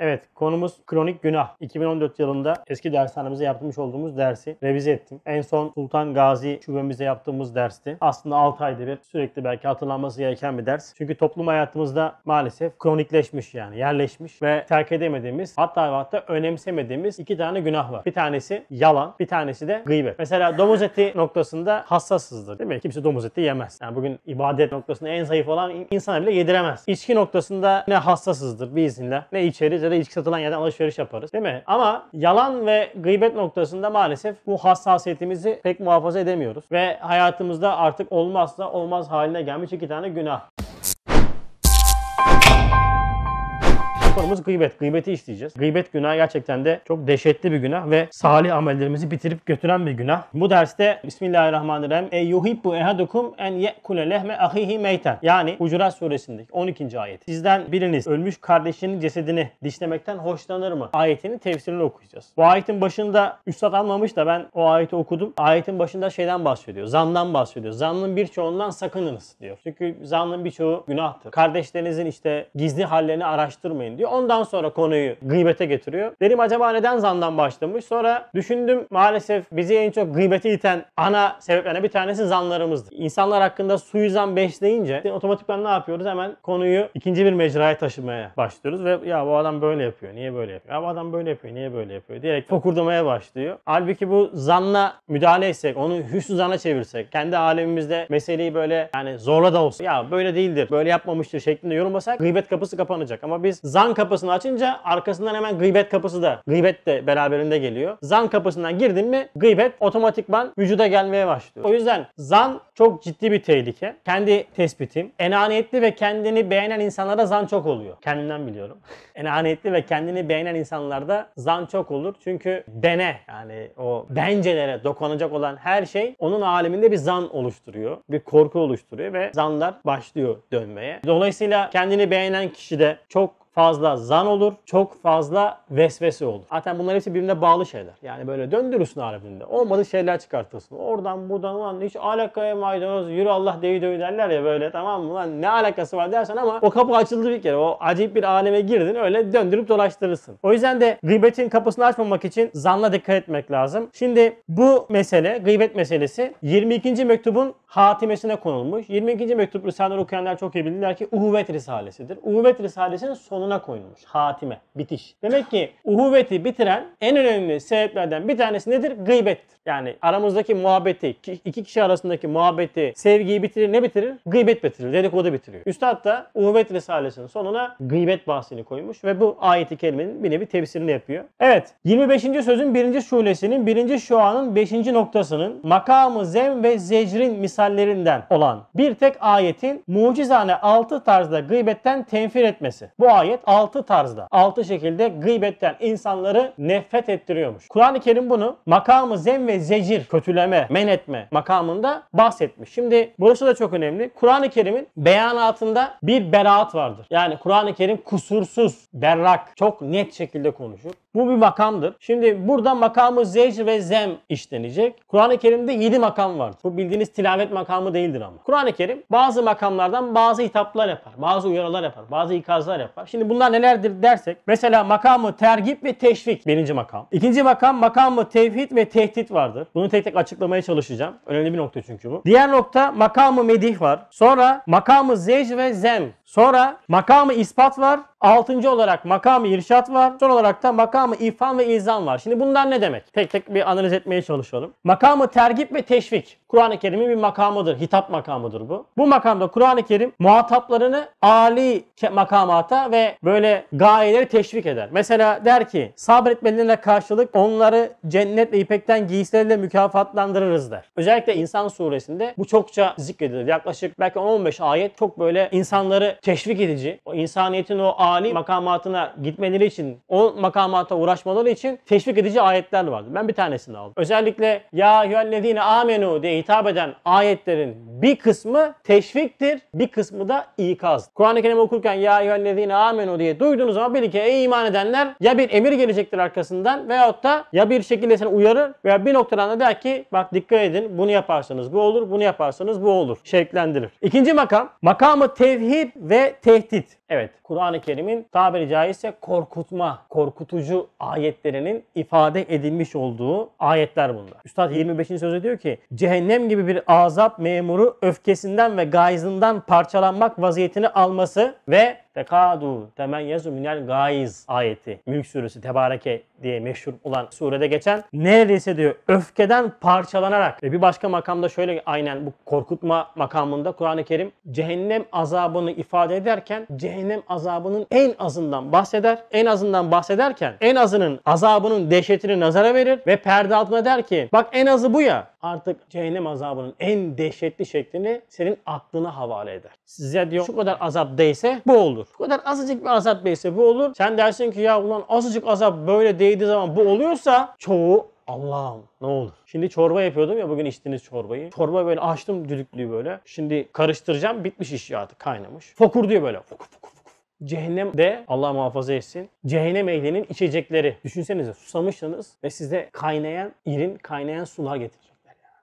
Evet konumuz kronik günah. 2014 yılında eski dershanemize yapmış olduğumuz dersi revize ettim. En son Sultan Gazi şubemizde yaptığımız dersti. Aslında 6 ayda bir sürekli belki hatırlanması gereken bir ders. Çünkü toplum hayatımızda maalesef kronikleşmiş yani yerleşmiş ve terk edemediğimiz hatta ve hatta önemsemediğimiz iki tane günah var. Bir tanesi yalan, bir tanesi de gıybet. Mesela domuz eti noktasında hassasızdır değil mi? Kimse domuz eti yemez. Yani bugün ibadet noktasında en zayıf olan insan bile yediremez. İçki noktasında ne hassasızdır bir izinle ne içeriz Sadece de içki satılan yerden alışveriş yaparız. Değil mi? Ama yalan ve gıybet noktasında maalesef bu hassasiyetimizi pek muhafaza edemiyoruz. Ve hayatımızda artık olmazsa olmaz haline gelmiş iki tane günah. konumuz gıybet. Gıybeti işleyeceğiz. Gıybet günah gerçekten de çok dehşetli bir günah ve salih amellerimizi bitirip götüren bir günah. Bu derste Bismillahirrahmanirrahim. E yuhibbu ehadukum en ye'kule lehme ahihi meyten. Yani Hucurat suresindeki 12. ayet. Sizden biriniz ölmüş kardeşinin cesedini dişlemekten hoşlanır mı? Ayetini tefsirini okuyacağız. Bu ayetin başında üstad almamış da ben o ayeti okudum. Ayetin başında şeyden bahsediyor. Zandan bahsediyor. Zannın birçoğundan sakınınız diyor. Çünkü zannın birçoğu günahtır. Kardeşlerinizin işte gizli hallerini araştırmayın diyor getiriyor. Ondan sonra konuyu gıybete getiriyor. Dedim acaba neden zandan başlamış? Sonra düşündüm maalesef bizi en çok gıybete iten ana sebeplerden bir tanesi zanlarımızdı. İnsanlar hakkında suizan besleyince otomatikman ne yapıyoruz? Hemen konuyu ikinci bir mecraya taşımaya başlıyoruz ve ya bu adam böyle yapıyor, niye böyle yapıyor? Ya bu adam böyle yapıyor, niye böyle yapıyor? Diyerek fokurdamaya başlıyor. Halbuki bu zanla müdahale etsek, onu hüsnü zana çevirsek, kendi alemimizde meseleyi böyle yani zorla da olsa ya böyle değildir, böyle yapmamıştır şeklinde yorumlasak gıybet kapısı kapanacak. Ama biz zan kapısını açınca arkasından hemen gıybet kapısı da gıybet de beraberinde geliyor. Zan kapısından girdin mi gıybet otomatikman vücuda gelmeye başlıyor. O yüzden zan çok ciddi bir tehlike. Kendi tespitim. Enaniyetli ve kendini beğenen insanlara zan çok oluyor. Kendimden biliyorum. enaniyetli ve kendini beğenen insanlarda zan çok olur. Çünkü bene yani o bencelere dokunacak olan her şey onun aleminde bir zan oluşturuyor. Bir korku oluşturuyor ve zanlar başlıyor dönmeye. Dolayısıyla kendini beğenen kişi de çok fazla zan olur, çok fazla vesvese olur. Zaten bunlar hepsi birbirine bağlı şeyler. Yani böyle döndürürsün harbinde. olmadı şeyler çıkartırsın. Oradan buradan ulan hiç alakaya maydanoz yürü Allah devi dövü derler ya böyle tamam mı lan ne alakası var dersen ama o kapı açıldı bir kere. O acayip bir aleme girdin öyle döndürüp dolaştırırsın. O yüzden de gıybetin kapısını açmamak için zanla dikkat etmek lazım. Şimdi bu mesele, gıybet meselesi 22. mektubun hatimesine konulmuş. 22. mektup Risale'leri okuyanlar çok iyi bilirler ki Uhuvvet Risalesidir. Uhuvvet Risalesi'nin sonu sonuna koyulmuş. Hatime, bitiş. Demek ki uhuveti bitiren en önemli sebeplerden bir tanesi nedir? Gıybettir. Yani aramızdaki muhabbeti, iki kişi arasındaki muhabbeti, sevgiyi bitirir. Ne bitirir? Gıybet bitirir. Dedikodu bitiriyor. Üstad da uhuvvet risalesinin sonuna gıybet bahsini koymuş ve bu ayeti kelimenin bir nevi tefsirini yapıyor. Evet. 25. sözün birinci şulesinin birinci şuanın beşinci noktasının makamı zem ve zecrin misallerinden olan bir tek ayetin mucizane altı tarzda gıybetten tenfir etmesi. Bu ayet ayet 6 tarzda, 6 şekilde gıybetten insanları nefret ettiriyormuş. Kur'an-ı Kerim bunu makamı zem ve zecir, kötüleme, men etme makamında bahsetmiş. Şimdi burası da çok önemli. Kur'an-ı Kerim'in beyanatında bir beraat vardır. Yani Kur'an-ı Kerim kusursuz, berrak, çok net şekilde konuşur. Bu bir makamdır. Şimdi burada makamı zecr ve zem işlenecek. Kur'an-ı Kerim'de 7 makam vardır. Bu bildiğiniz tilavet makamı değildir ama. Kur'an-ı Kerim bazı makamlardan bazı hitaplar yapar. Bazı uyarılar yapar. Bazı ikazlar yapar. Şimdi bunlar nelerdir dersek. Mesela makamı tergip ve teşvik birinci makam. İkinci makam makamı tevhid ve tehdit vardır. Bunu tek tek açıklamaya çalışacağım. Önemli bir nokta çünkü bu. Diğer nokta makamı medih var. Sonra makamı zecr ve zem Sonra makamı ispat var. Altıncı olarak makamı irşat var. Son olarak da makamı ifan ve izan var. Şimdi bunlar ne demek? Tek tek bir analiz etmeye çalışalım. Makamı tergip ve teşvik. Kur'an-ı Kerim'in bir makamıdır. Hitap makamıdır bu. Bu makamda Kur'an-ı Kerim muhataplarını Ali makamata ve böyle gayeleri teşvik eder. Mesela der ki sabretmelerine karşılık onları cennet ipekten giysilerle mükafatlandırırız der. Özellikle İnsan suresinde bu çokça zikredilir. Yaklaşık belki 15 ayet çok böyle insanları teşvik edici. O insaniyetin o Ali makamatına gitmeleri için, o makamata uğraşmaları için teşvik edici ayetler vardır. Ben bir tanesini aldım. Özellikle ya eyyühellezine amenu diye döneme hitap eden ayetlerin bir kısmı teşviktir, bir kısmı da ikaz. Kur'an-ı Kerim okurken ya eyyühellezine amenu diye duydunuz ama bir ki ey iman edenler ya bir emir gelecektir arkasından veyahut da ya bir şekilde seni uyarır veya bir noktadan da der ki bak dikkat edin bunu yaparsanız bu olur, bunu yaparsanız bu olur. Şevklendirir. İkinci makam, makamı tevhid ve tehdit. Evet, Kur'an-ı Kerim'in tabiri caizse korkutma, korkutucu ayetlerinin ifade edilmiş olduğu ayetler bunlar. Üstad 25. sözü diyor ki, cehennem gibi bir azap memuru öfkesinden ve gayzından parçalanmak vaziyetini alması ve Tekadu temenyezu minel gaiz ayeti. Mülk suresi Tebareke diye meşhur olan surede geçen neredeyse diyor öfkeden parçalanarak ve bir başka makamda şöyle aynen bu korkutma makamında Kur'an-ı Kerim cehennem azabını ifade ederken cehennem azabının en azından bahseder. En azından bahsederken en azının azabının dehşetini nazara verir ve perde altına der ki bak en azı bu ya artık cehennem azabının en dehşetli şeklini senin aklına havale eder. Size diyor şu kadar azap değse bu olur. Şu kadar azıcık bir azap değse bu olur. Sen dersin ki ya ulan azıcık azap böyle değdiği zaman bu oluyorsa çoğu Allah'ım ne olur. Şimdi çorba yapıyordum ya bugün içtiğiniz çorbayı. Çorba böyle açtım düdüklüyü böyle. Şimdi karıştıracağım bitmiş iş artık kaynamış. Fokur diyor böyle. Fokur fokur fokur. Cehennem de Allah muhafaza etsin. Cehennem ehlinin içecekleri. Düşünsenize susamışsınız ve size kaynayan irin kaynayan sular getirir.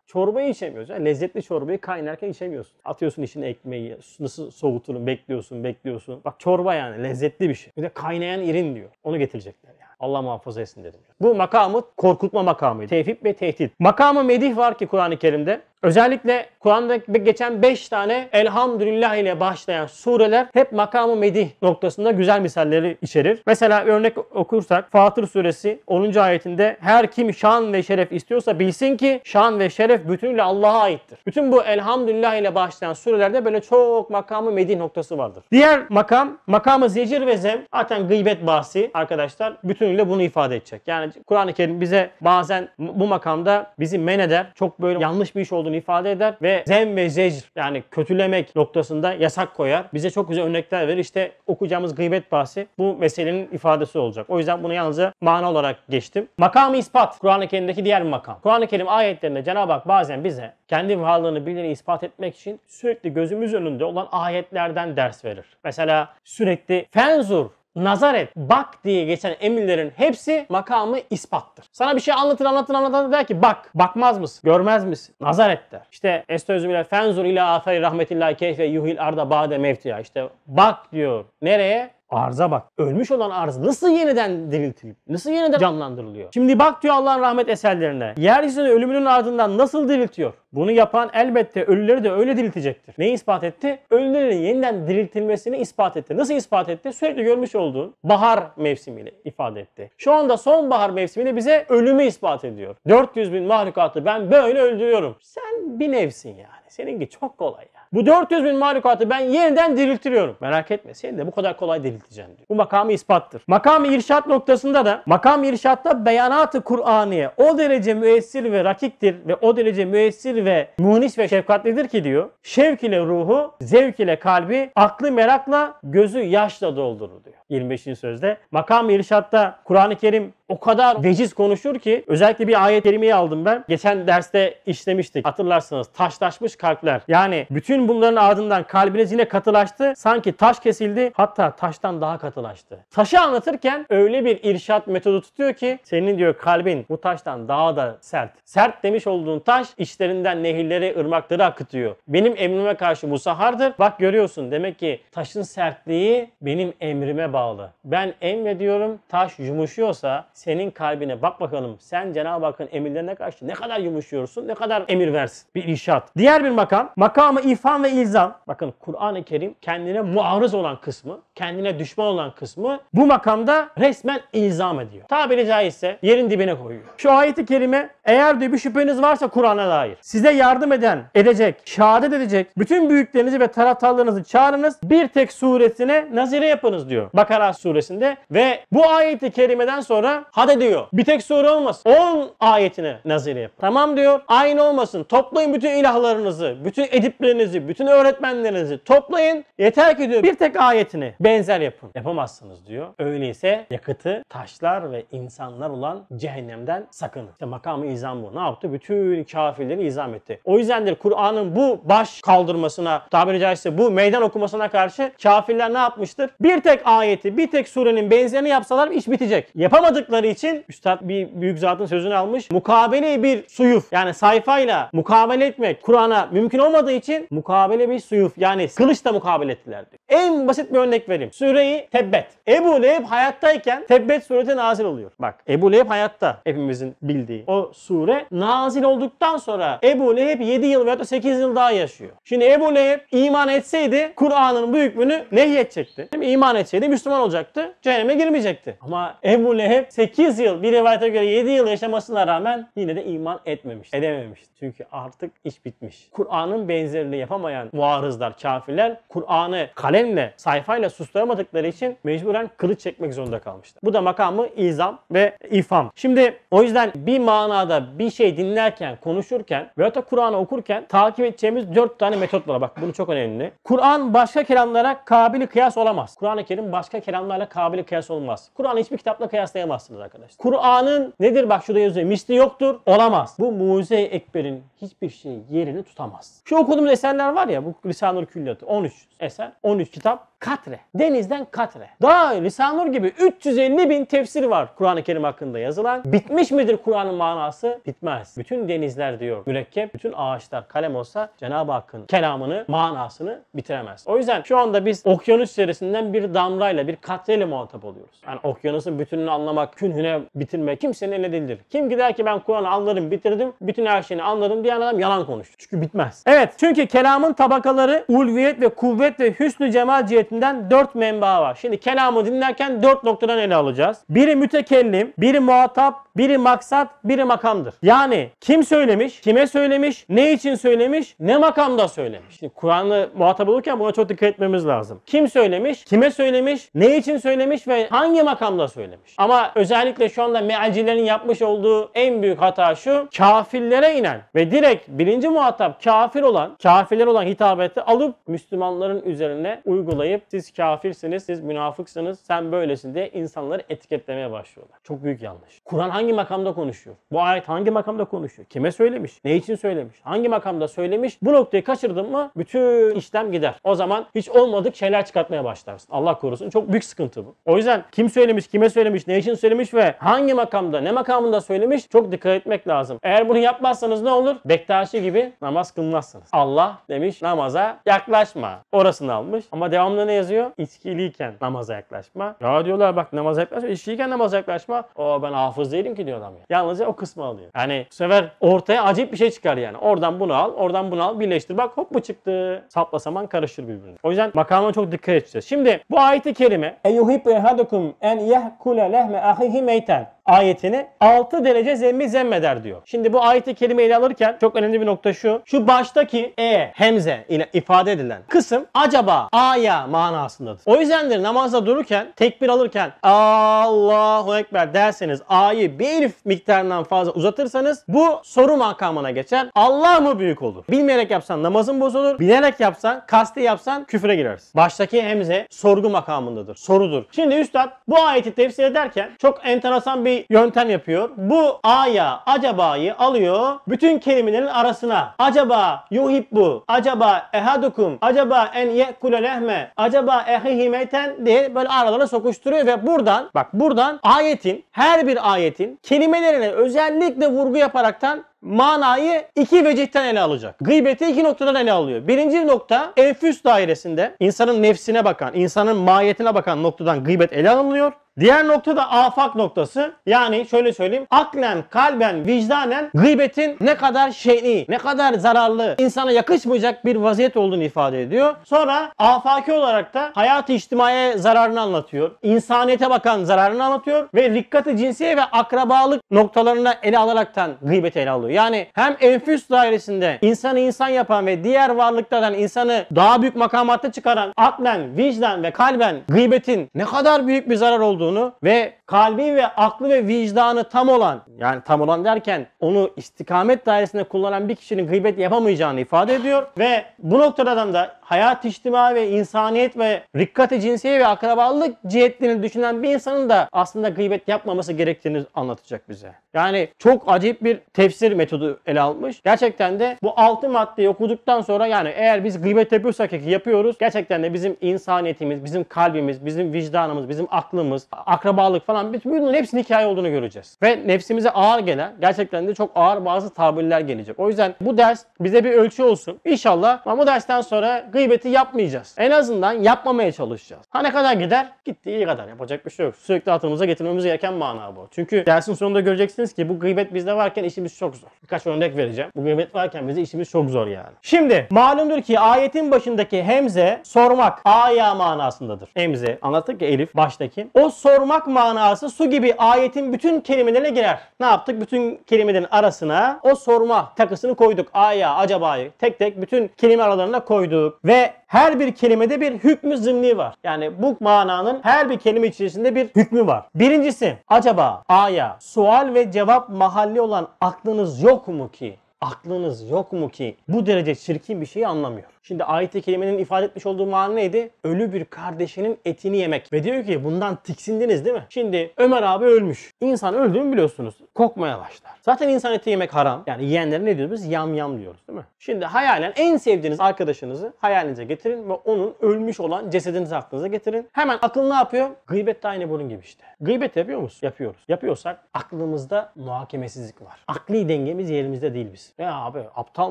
Çorbayı içemiyorsun, Yani lezzetli çorbayı kaynarken içemiyorsun. Atıyorsun içine ekmeği, nasıl soğutulun, bekliyorsun, bekliyorsun. Bak çorba yani lezzetli bir şey. Bir de kaynayan irin diyor. Onu getirecekler yani. Allah muhafaza etsin dedim. Bu makamı korkutma makamıydı. Tevhid ve tehdit. Makamı medih var ki Kur'an-ı Kerim'de. Özellikle Kur'an'da geçen 5 tane elhamdülillah ile başlayan sureler hep makamı medih noktasında güzel misalleri içerir. Mesela örnek okursak Fatır suresi 10. ayetinde her kim şan ve şeref istiyorsa bilsin ki şan ve şeref bütünüyle Allah'a aittir. Bütün bu elhamdülillah ile başlayan surelerde böyle çok makamı medih noktası vardır. Diğer makam makamı zecir ve zem zaten gıybet bahsi arkadaşlar. Bütün bütünüyle bunu ifade edecek. Yani Kur'an-ı Kerim bize bazen bu makamda bizi men eder. Çok böyle yanlış bir iş olduğunu ifade eder ve zem ve zecr yani kötülemek noktasında yasak koyar. Bize çok güzel örnekler verir. İşte okuyacağımız gıybet bahsi bu meselenin ifadesi olacak. O yüzden bunu yalnızca mana olarak geçtim. Makamı ispat Kur'an-ı Kerim'deki diğer makam. Kur'an-ı Kerim ayetlerinde Cenab-ı Hak bazen bize kendi varlığını bildiğini ispat etmek için sürekli gözümüz önünde olan ayetlerden ders verir. Mesela sürekli fenzur nazar et, bak diye geçen emirlerin hepsi makamı ispattır. Sana bir şey anlatır anlatır anlatır der ki bak, bakmaz mısın, görmez misin, nazar et der. İşte estözü ile fenzur ila afari rahmetillahi keyfe yuhil arda bade mevtiya. İşte bak diyor. Nereye? Arza bak. Ölmüş olan arz nasıl yeniden diriltilip, nasıl yeniden canlandırılıyor? Şimdi bak diyor Allah'ın rahmet eserlerine. Yeryüzünü ölümünün ardından nasıl diriltiyor? Bunu yapan elbette ölüleri de öyle diriltecektir. Neyi ispat etti? Ölülerin yeniden diriltilmesini ispat etti. Nasıl ispat etti? Sürekli görmüş olduğun bahar mevsimiyle ifade etti. Şu anda sonbahar mevsimiyle bize ölümü ispat ediyor. 400 bin mahlukatı ben böyle öldürüyorum. Sen bir nevsin yani. Seninki çok kolay. Bu 400 bin mahlukatı ben yeniden diriltiriyorum. Merak etme seni de bu kadar kolay dirilteceğim diyor. Bu makamı ispattır. Makam-ı irşat noktasında da makam-ı irşatta beyanatı Kur'aniye o derece müessir ve rakiktir ve o derece müessir ve munis ve şefkatlidir ki diyor. Şevk ile ruhu, zevk ile kalbi, aklı merakla, gözü yaşla doldurur diyor. 25. sözde. Makam-ı irşatta Kur'an-ı Kerim o kadar veciz konuşur ki özellikle bir ayet kerimeyi aldım ben. Geçen derste işlemiştik. Hatırlarsınız taşlaşmış kalpler. Yani bütün bunların ardından kalbiniz yine katılaştı. Sanki taş kesildi hatta taştan daha katılaştı. Taşı anlatırken öyle bir irşat metodu tutuyor ki senin diyor kalbin bu taştan daha da sert. Sert demiş olduğun taş içlerinden nehirlere ırmakları akıtıyor. Benim emrime karşı musahardır. Bak görüyorsun demek ki taşın sertliği benim emrime bağlı. Ben emrediyorum taş yumuşuyorsa senin kalbine bak bakalım sen Cenab-ı Hakk'ın emirlerine karşı ne kadar yumuşuyorsun ne kadar emir versin. Bir irşat. Diğer bir makam makamı ifa Kur'an ve ilzam. Bakın Kur'an-ı Kerim kendine muarız olan kısmı, kendine düşman olan kısmı bu makamda resmen ilzam ediyor. Tabiri caizse yerin dibine koyuyor. Şu ayeti kerime eğer diyor bir şüpheniz varsa Kur'an'a dair size yardım eden, edecek, şehadet edecek bütün büyüklerinizi ve taraftarlarınızı çağırınız. Bir tek suresine nazire yapınız diyor. Bakara suresinde ve bu ayeti kerimeden sonra hadi diyor bir tek sure olmaz, 10 ayetine nazire yap. Tamam diyor. Aynı olmasın. Toplayın bütün ilahlarınızı, bütün ediplerinizi, öğretmenlerinizi, bütün öğretmenlerinizi toplayın. Yeter ki diyor bir tek ayetini benzer yapın. Yapamazsınız diyor. Öyleyse yakıtı taşlar ve insanlar olan cehennemden sakının. İşte makamı izan bu. Ne yaptı? Bütün kafirleri izam etti. O yüzdendir Kur'an'ın bu baş kaldırmasına, tabiri caizse bu meydan okumasına karşı kafirler ne yapmıştır? Bir tek ayeti, bir tek surenin benzerini yapsalar iş bitecek. Yapamadıkları için Üstad bir büyük zatın sözünü almış. Mukabele bir suyuf yani sayfayla mukabele etmek Kur'an'a mümkün olmadığı için mukabele bir suyuf yani kılıçla mukabele ettiler diyor. En basit bir örnek vereyim. Süreyi Tebbet. Ebu Leheb hayattayken Tebbet sureti nazil oluyor. Bak Ebu Leheb hayatta hepimizin bildiği o sure nazil olduktan sonra Ebu Leheb 7 yıl veya 8 yıl daha yaşıyor. Şimdi Ebu Leheb iman etseydi Kur'an'ın bu hükmünü nehyedecekti. İman etseydi Müslüman olacaktı. Cehenneme girmeyecekti. Ama Ebu Leheb 8 yıl bir rivayete göre 7 yıl yaşamasına rağmen yine de iman etmemiş. edememiş. Çünkü artık iş bitmiş. Kur'an'ın benzerini yapamamıştı yapamayan muarızlar, kafirler Kur'an'ı kalemle, sayfayla susturamadıkları için mecburen kılıç çekmek zorunda kalmışlar. Bu da makamı izam ve ifam. Şimdi o yüzden bir manada bir şey dinlerken, konuşurken veyahut da Kur'an'ı okurken takip edeceğimiz dört tane metot var. Bak bunu çok önemli. Kur'an başka kelamlara kabili kıyas olamaz. Kur'an-ı Kerim başka kelamlarla kabili kıyas olmaz. Kur'an'ı hiçbir kitapla kıyaslayamazsınız arkadaşlar. Kur'an'ın nedir bak şurada yazıyor. Misli yoktur. Olamaz. Bu mucize-i ekberin hiçbir şey yerini tutamaz. Şu okuduğumuz eserler eserler var ya bu Risale-i Külliyatı 13 eser, 13 kitap katre. Denizden katre. Daha Risanur gibi 350 bin tefsir var Kur'an-ı Kerim hakkında yazılan. Bitmiş midir Kur'an'ın manası? Bitmez. Bütün denizler diyor mürekkep, bütün ağaçlar kalem olsa Cenab-ı Hakk'ın kelamını, manasını bitiremez. O yüzden şu anda biz okyanus içerisinden bir damlayla, bir katreyle muhatap oluyoruz. Yani okyanusun bütününü anlamak, künhüne bitirmek kimsenin eline değildir. Kim gider ki ben Kur'an'ı anlarım, bitirdim, bütün her şeyini anladım diyen adam yalan konuştu. Çünkü bitmez. Evet, çünkü kelamın tabakaları ulviyet ve kuvvet ve hüsnü cemal cihetini metninden 4 menba var. Şimdi kelamı dinlerken 4 noktadan ele alacağız. Biri mütekellim, biri muhatap, biri maksat, biri makamdır. Yani kim söylemiş, kime söylemiş, ne için söylemiş, ne makamda söylemiş. Şimdi Kur'an'ı muhatap olurken buna çok dikkat etmemiz lazım. Kim söylemiş, kime söylemiş, ne için söylemiş ve hangi makamda söylemiş. Ama özellikle şu anda mealcilerin yapmış olduğu en büyük hata şu. Kafirlere inen ve direkt birinci muhatap kafir olan, kafirler olan hitabeti alıp Müslümanların üzerine uygulayıp siz kafirsiniz, siz münafıksınız, sen böylesin diye insanları etiketlemeye başlıyorlar. Çok büyük yanlış. Kur'an hangi hangi makamda konuşuyor? Bu ayet hangi makamda konuşuyor? Kime söylemiş? Ne için söylemiş? Hangi makamda söylemiş? Bu noktayı kaçırdın mı bütün işlem gider. O zaman hiç olmadık şeyler çıkartmaya başlarsın. Allah korusun. Çok büyük sıkıntı bu. O yüzden kim söylemiş, kime söylemiş, ne için söylemiş ve hangi makamda, ne makamında söylemiş çok dikkat etmek lazım. Eğer bunu yapmazsanız ne olur? Bektaşi gibi namaz kılmazsınız. Allah demiş namaza yaklaşma. Orasını almış. Ama devamlı ne yazıyor? İçkiliyken namaza yaklaşma. Ya diyorlar bak namaza yaklaşma, içkiliyken namaza yaklaşma. O ben hafız değilim ki diyor adam ya. Yalnızca o kısmı alıyor. Yani bu sefer ortaya acayip bir şey çıkar yani. Oradan bunu al, oradan bunu al, birleştir. Bak hop bu çıktı. Sapla saman karışır birbirine. O yüzden makama çok dikkat edeceğiz. Şimdi bu ayeti i kerime. Eyyuhibbu ehadukum en yehkule lehme ahihi meyten ayetini 6 derece zemmi zemmeder diyor. Şimdi bu ayeti kelime ele alırken çok önemli bir nokta şu. Şu baştaki e, hemze ile ifade edilen kısım acaba aya manasındadır. O yüzdendir namazda dururken, tekbir alırken Allahu Ekber derseniz a'yı bir elif miktarından fazla uzatırsanız bu soru makamına geçer. Allah mı büyük olur? Bilmeyerek yapsan namazın bozulur. Bilerek yapsan, kasti yapsan küfre girersin. Baştaki hemze sorgu makamındadır. Sorudur. Şimdi üstad bu ayeti tefsir ederken çok enteresan bir yöntem yapıyor. Bu a'ya acaba'yı alıyor. Bütün kelimelerin arasına. Acaba yuhibbu, acaba ehadukum, acaba en ye'kule lehme, acaba ehihi meyten diye böyle aralara sokuşturuyor ve buradan bak buradan ayetin her bir ayetin kelimelerine özellikle vurgu yaparaktan manayı iki vecihten ele alacak. Gıybeti iki noktadan ele alıyor. Birinci nokta enfüs dairesinde insanın nefsine bakan, insanın mahiyetine bakan noktadan gıybet ele alınıyor. Diğer nokta da afak noktası. Yani şöyle söyleyeyim. Aklen, kalben, vicdanen gıybetin ne kadar şeyni, ne kadar zararlı, insana yakışmayacak bir vaziyet olduğunu ifade ediyor. Sonra afaki olarak da hayat-ı içtimaiye zararını anlatıyor. İnsaniyete bakan zararını anlatıyor ve rikkati cinsiye ve akrabalık noktalarına ele alaraktan gıybet ele alıyor. Yani hem enfüs dairesinde insanı insan yapan ve diğer varlıklardan insanı daha büyük makamatta çıkaran aklen, vicdan ve kalben gıybetin ne kadar büyük bir zarar olduğu olduğunu ve kalbi ve aklı ve vicdanı tam olan yani tam olan derken onu istikamet dairesinde kullanan bir kişinin gıybet yapamayacağını ifade ediyor ve bu noktadan da hayat içtima ve insaniyet ve rikkate cinsiye ve akrabalık cihetlerini düşünen bir insanın da aslında gıybet yapmaması gerektiğini anlatacak bize. Yani çok acayip bir tefsir metodu ele almış. Gerçekten de bu altı maddeyi okuduktan sonra yani eğer biz gıybet yapıyorsak ki yapıyoruz. Gerçekten de bizim insaniyetimiz, bizim kalbimiz, bizim vicdanımız, bizim aklımız, akrabalık falan bütün bunların hepsinin hikaye olduğunu göreceğiz. Ve nefsimize ağır gelen gerçekten de çok ağır bazı tabirler gelecek. O yüzden bu ders bize bir ölçü olsun. İnşallah ama bu dersten sonra gıybeti yapmayacağız. En azından yapmamaya çalışacağız. Ha ne kadar gider? Gittiği iyi kadar. Yapacak bir şey yok. Sürekli hatırımıza getirmemiz gereken mana bu. Çünkü dersin sonunda göreceksiniz ki bu gıybet bizde varken işimiz çok zor. Birkaç örnek vereceğim. Bu gıybet varken bizde işimiz çok zor yani. Şimdi malumdur ki ayetin başındaki hemze sormak aya manasındadır. Hemze anlattık ya Elif baştaki. O sormak manası su gibi ayetin bütün kelimelerine girer. Ne yaptık? Bütün kelimelerin arasına o sorma takısını koyduk. Aya, acaba'yı tek tek bütün kelime aralarına koyduk. Ve her bir kelimede bir hükmü zımni var. Yani bu mananın her bir kelime içerisinde bir hükmü var. Birincisi acaba aya sual ve cevap mahalli olan aklınız yok mu ki? Aklınız yok mu ki bu derece çirkin bir şeyi anlamıyor. Şimdi ayet-i ifade etmiş olduğu mana neydi? Ölü bir kardeşinin etini yemek. Ve diyor ki bundan tiksindiniz değil mi? Şimdi Ömer abi ölmüş. İnsan öldüğünü biliyorsunuz. Kokmaya başlar. Zaten insan eti yemek haram. Yani yiyenlere ne diyoruz biz? Yam yam diyoruz değil mi? Şimdi hayalen en sevdiğiniz arkadaşınızı hayalinize getirin ve onun ölmüş olan cesedinizi aklınıza getirin. Hemen akıl ne yapıyor? Gıybet de aynı bunun gibi işte. Gıybet yapıyor musunuz Yapıyoruz. Yapıyorsak aklımızda muhakemesizlik var. Akli dengemiz yerimizde değil biz. Ya abi aptal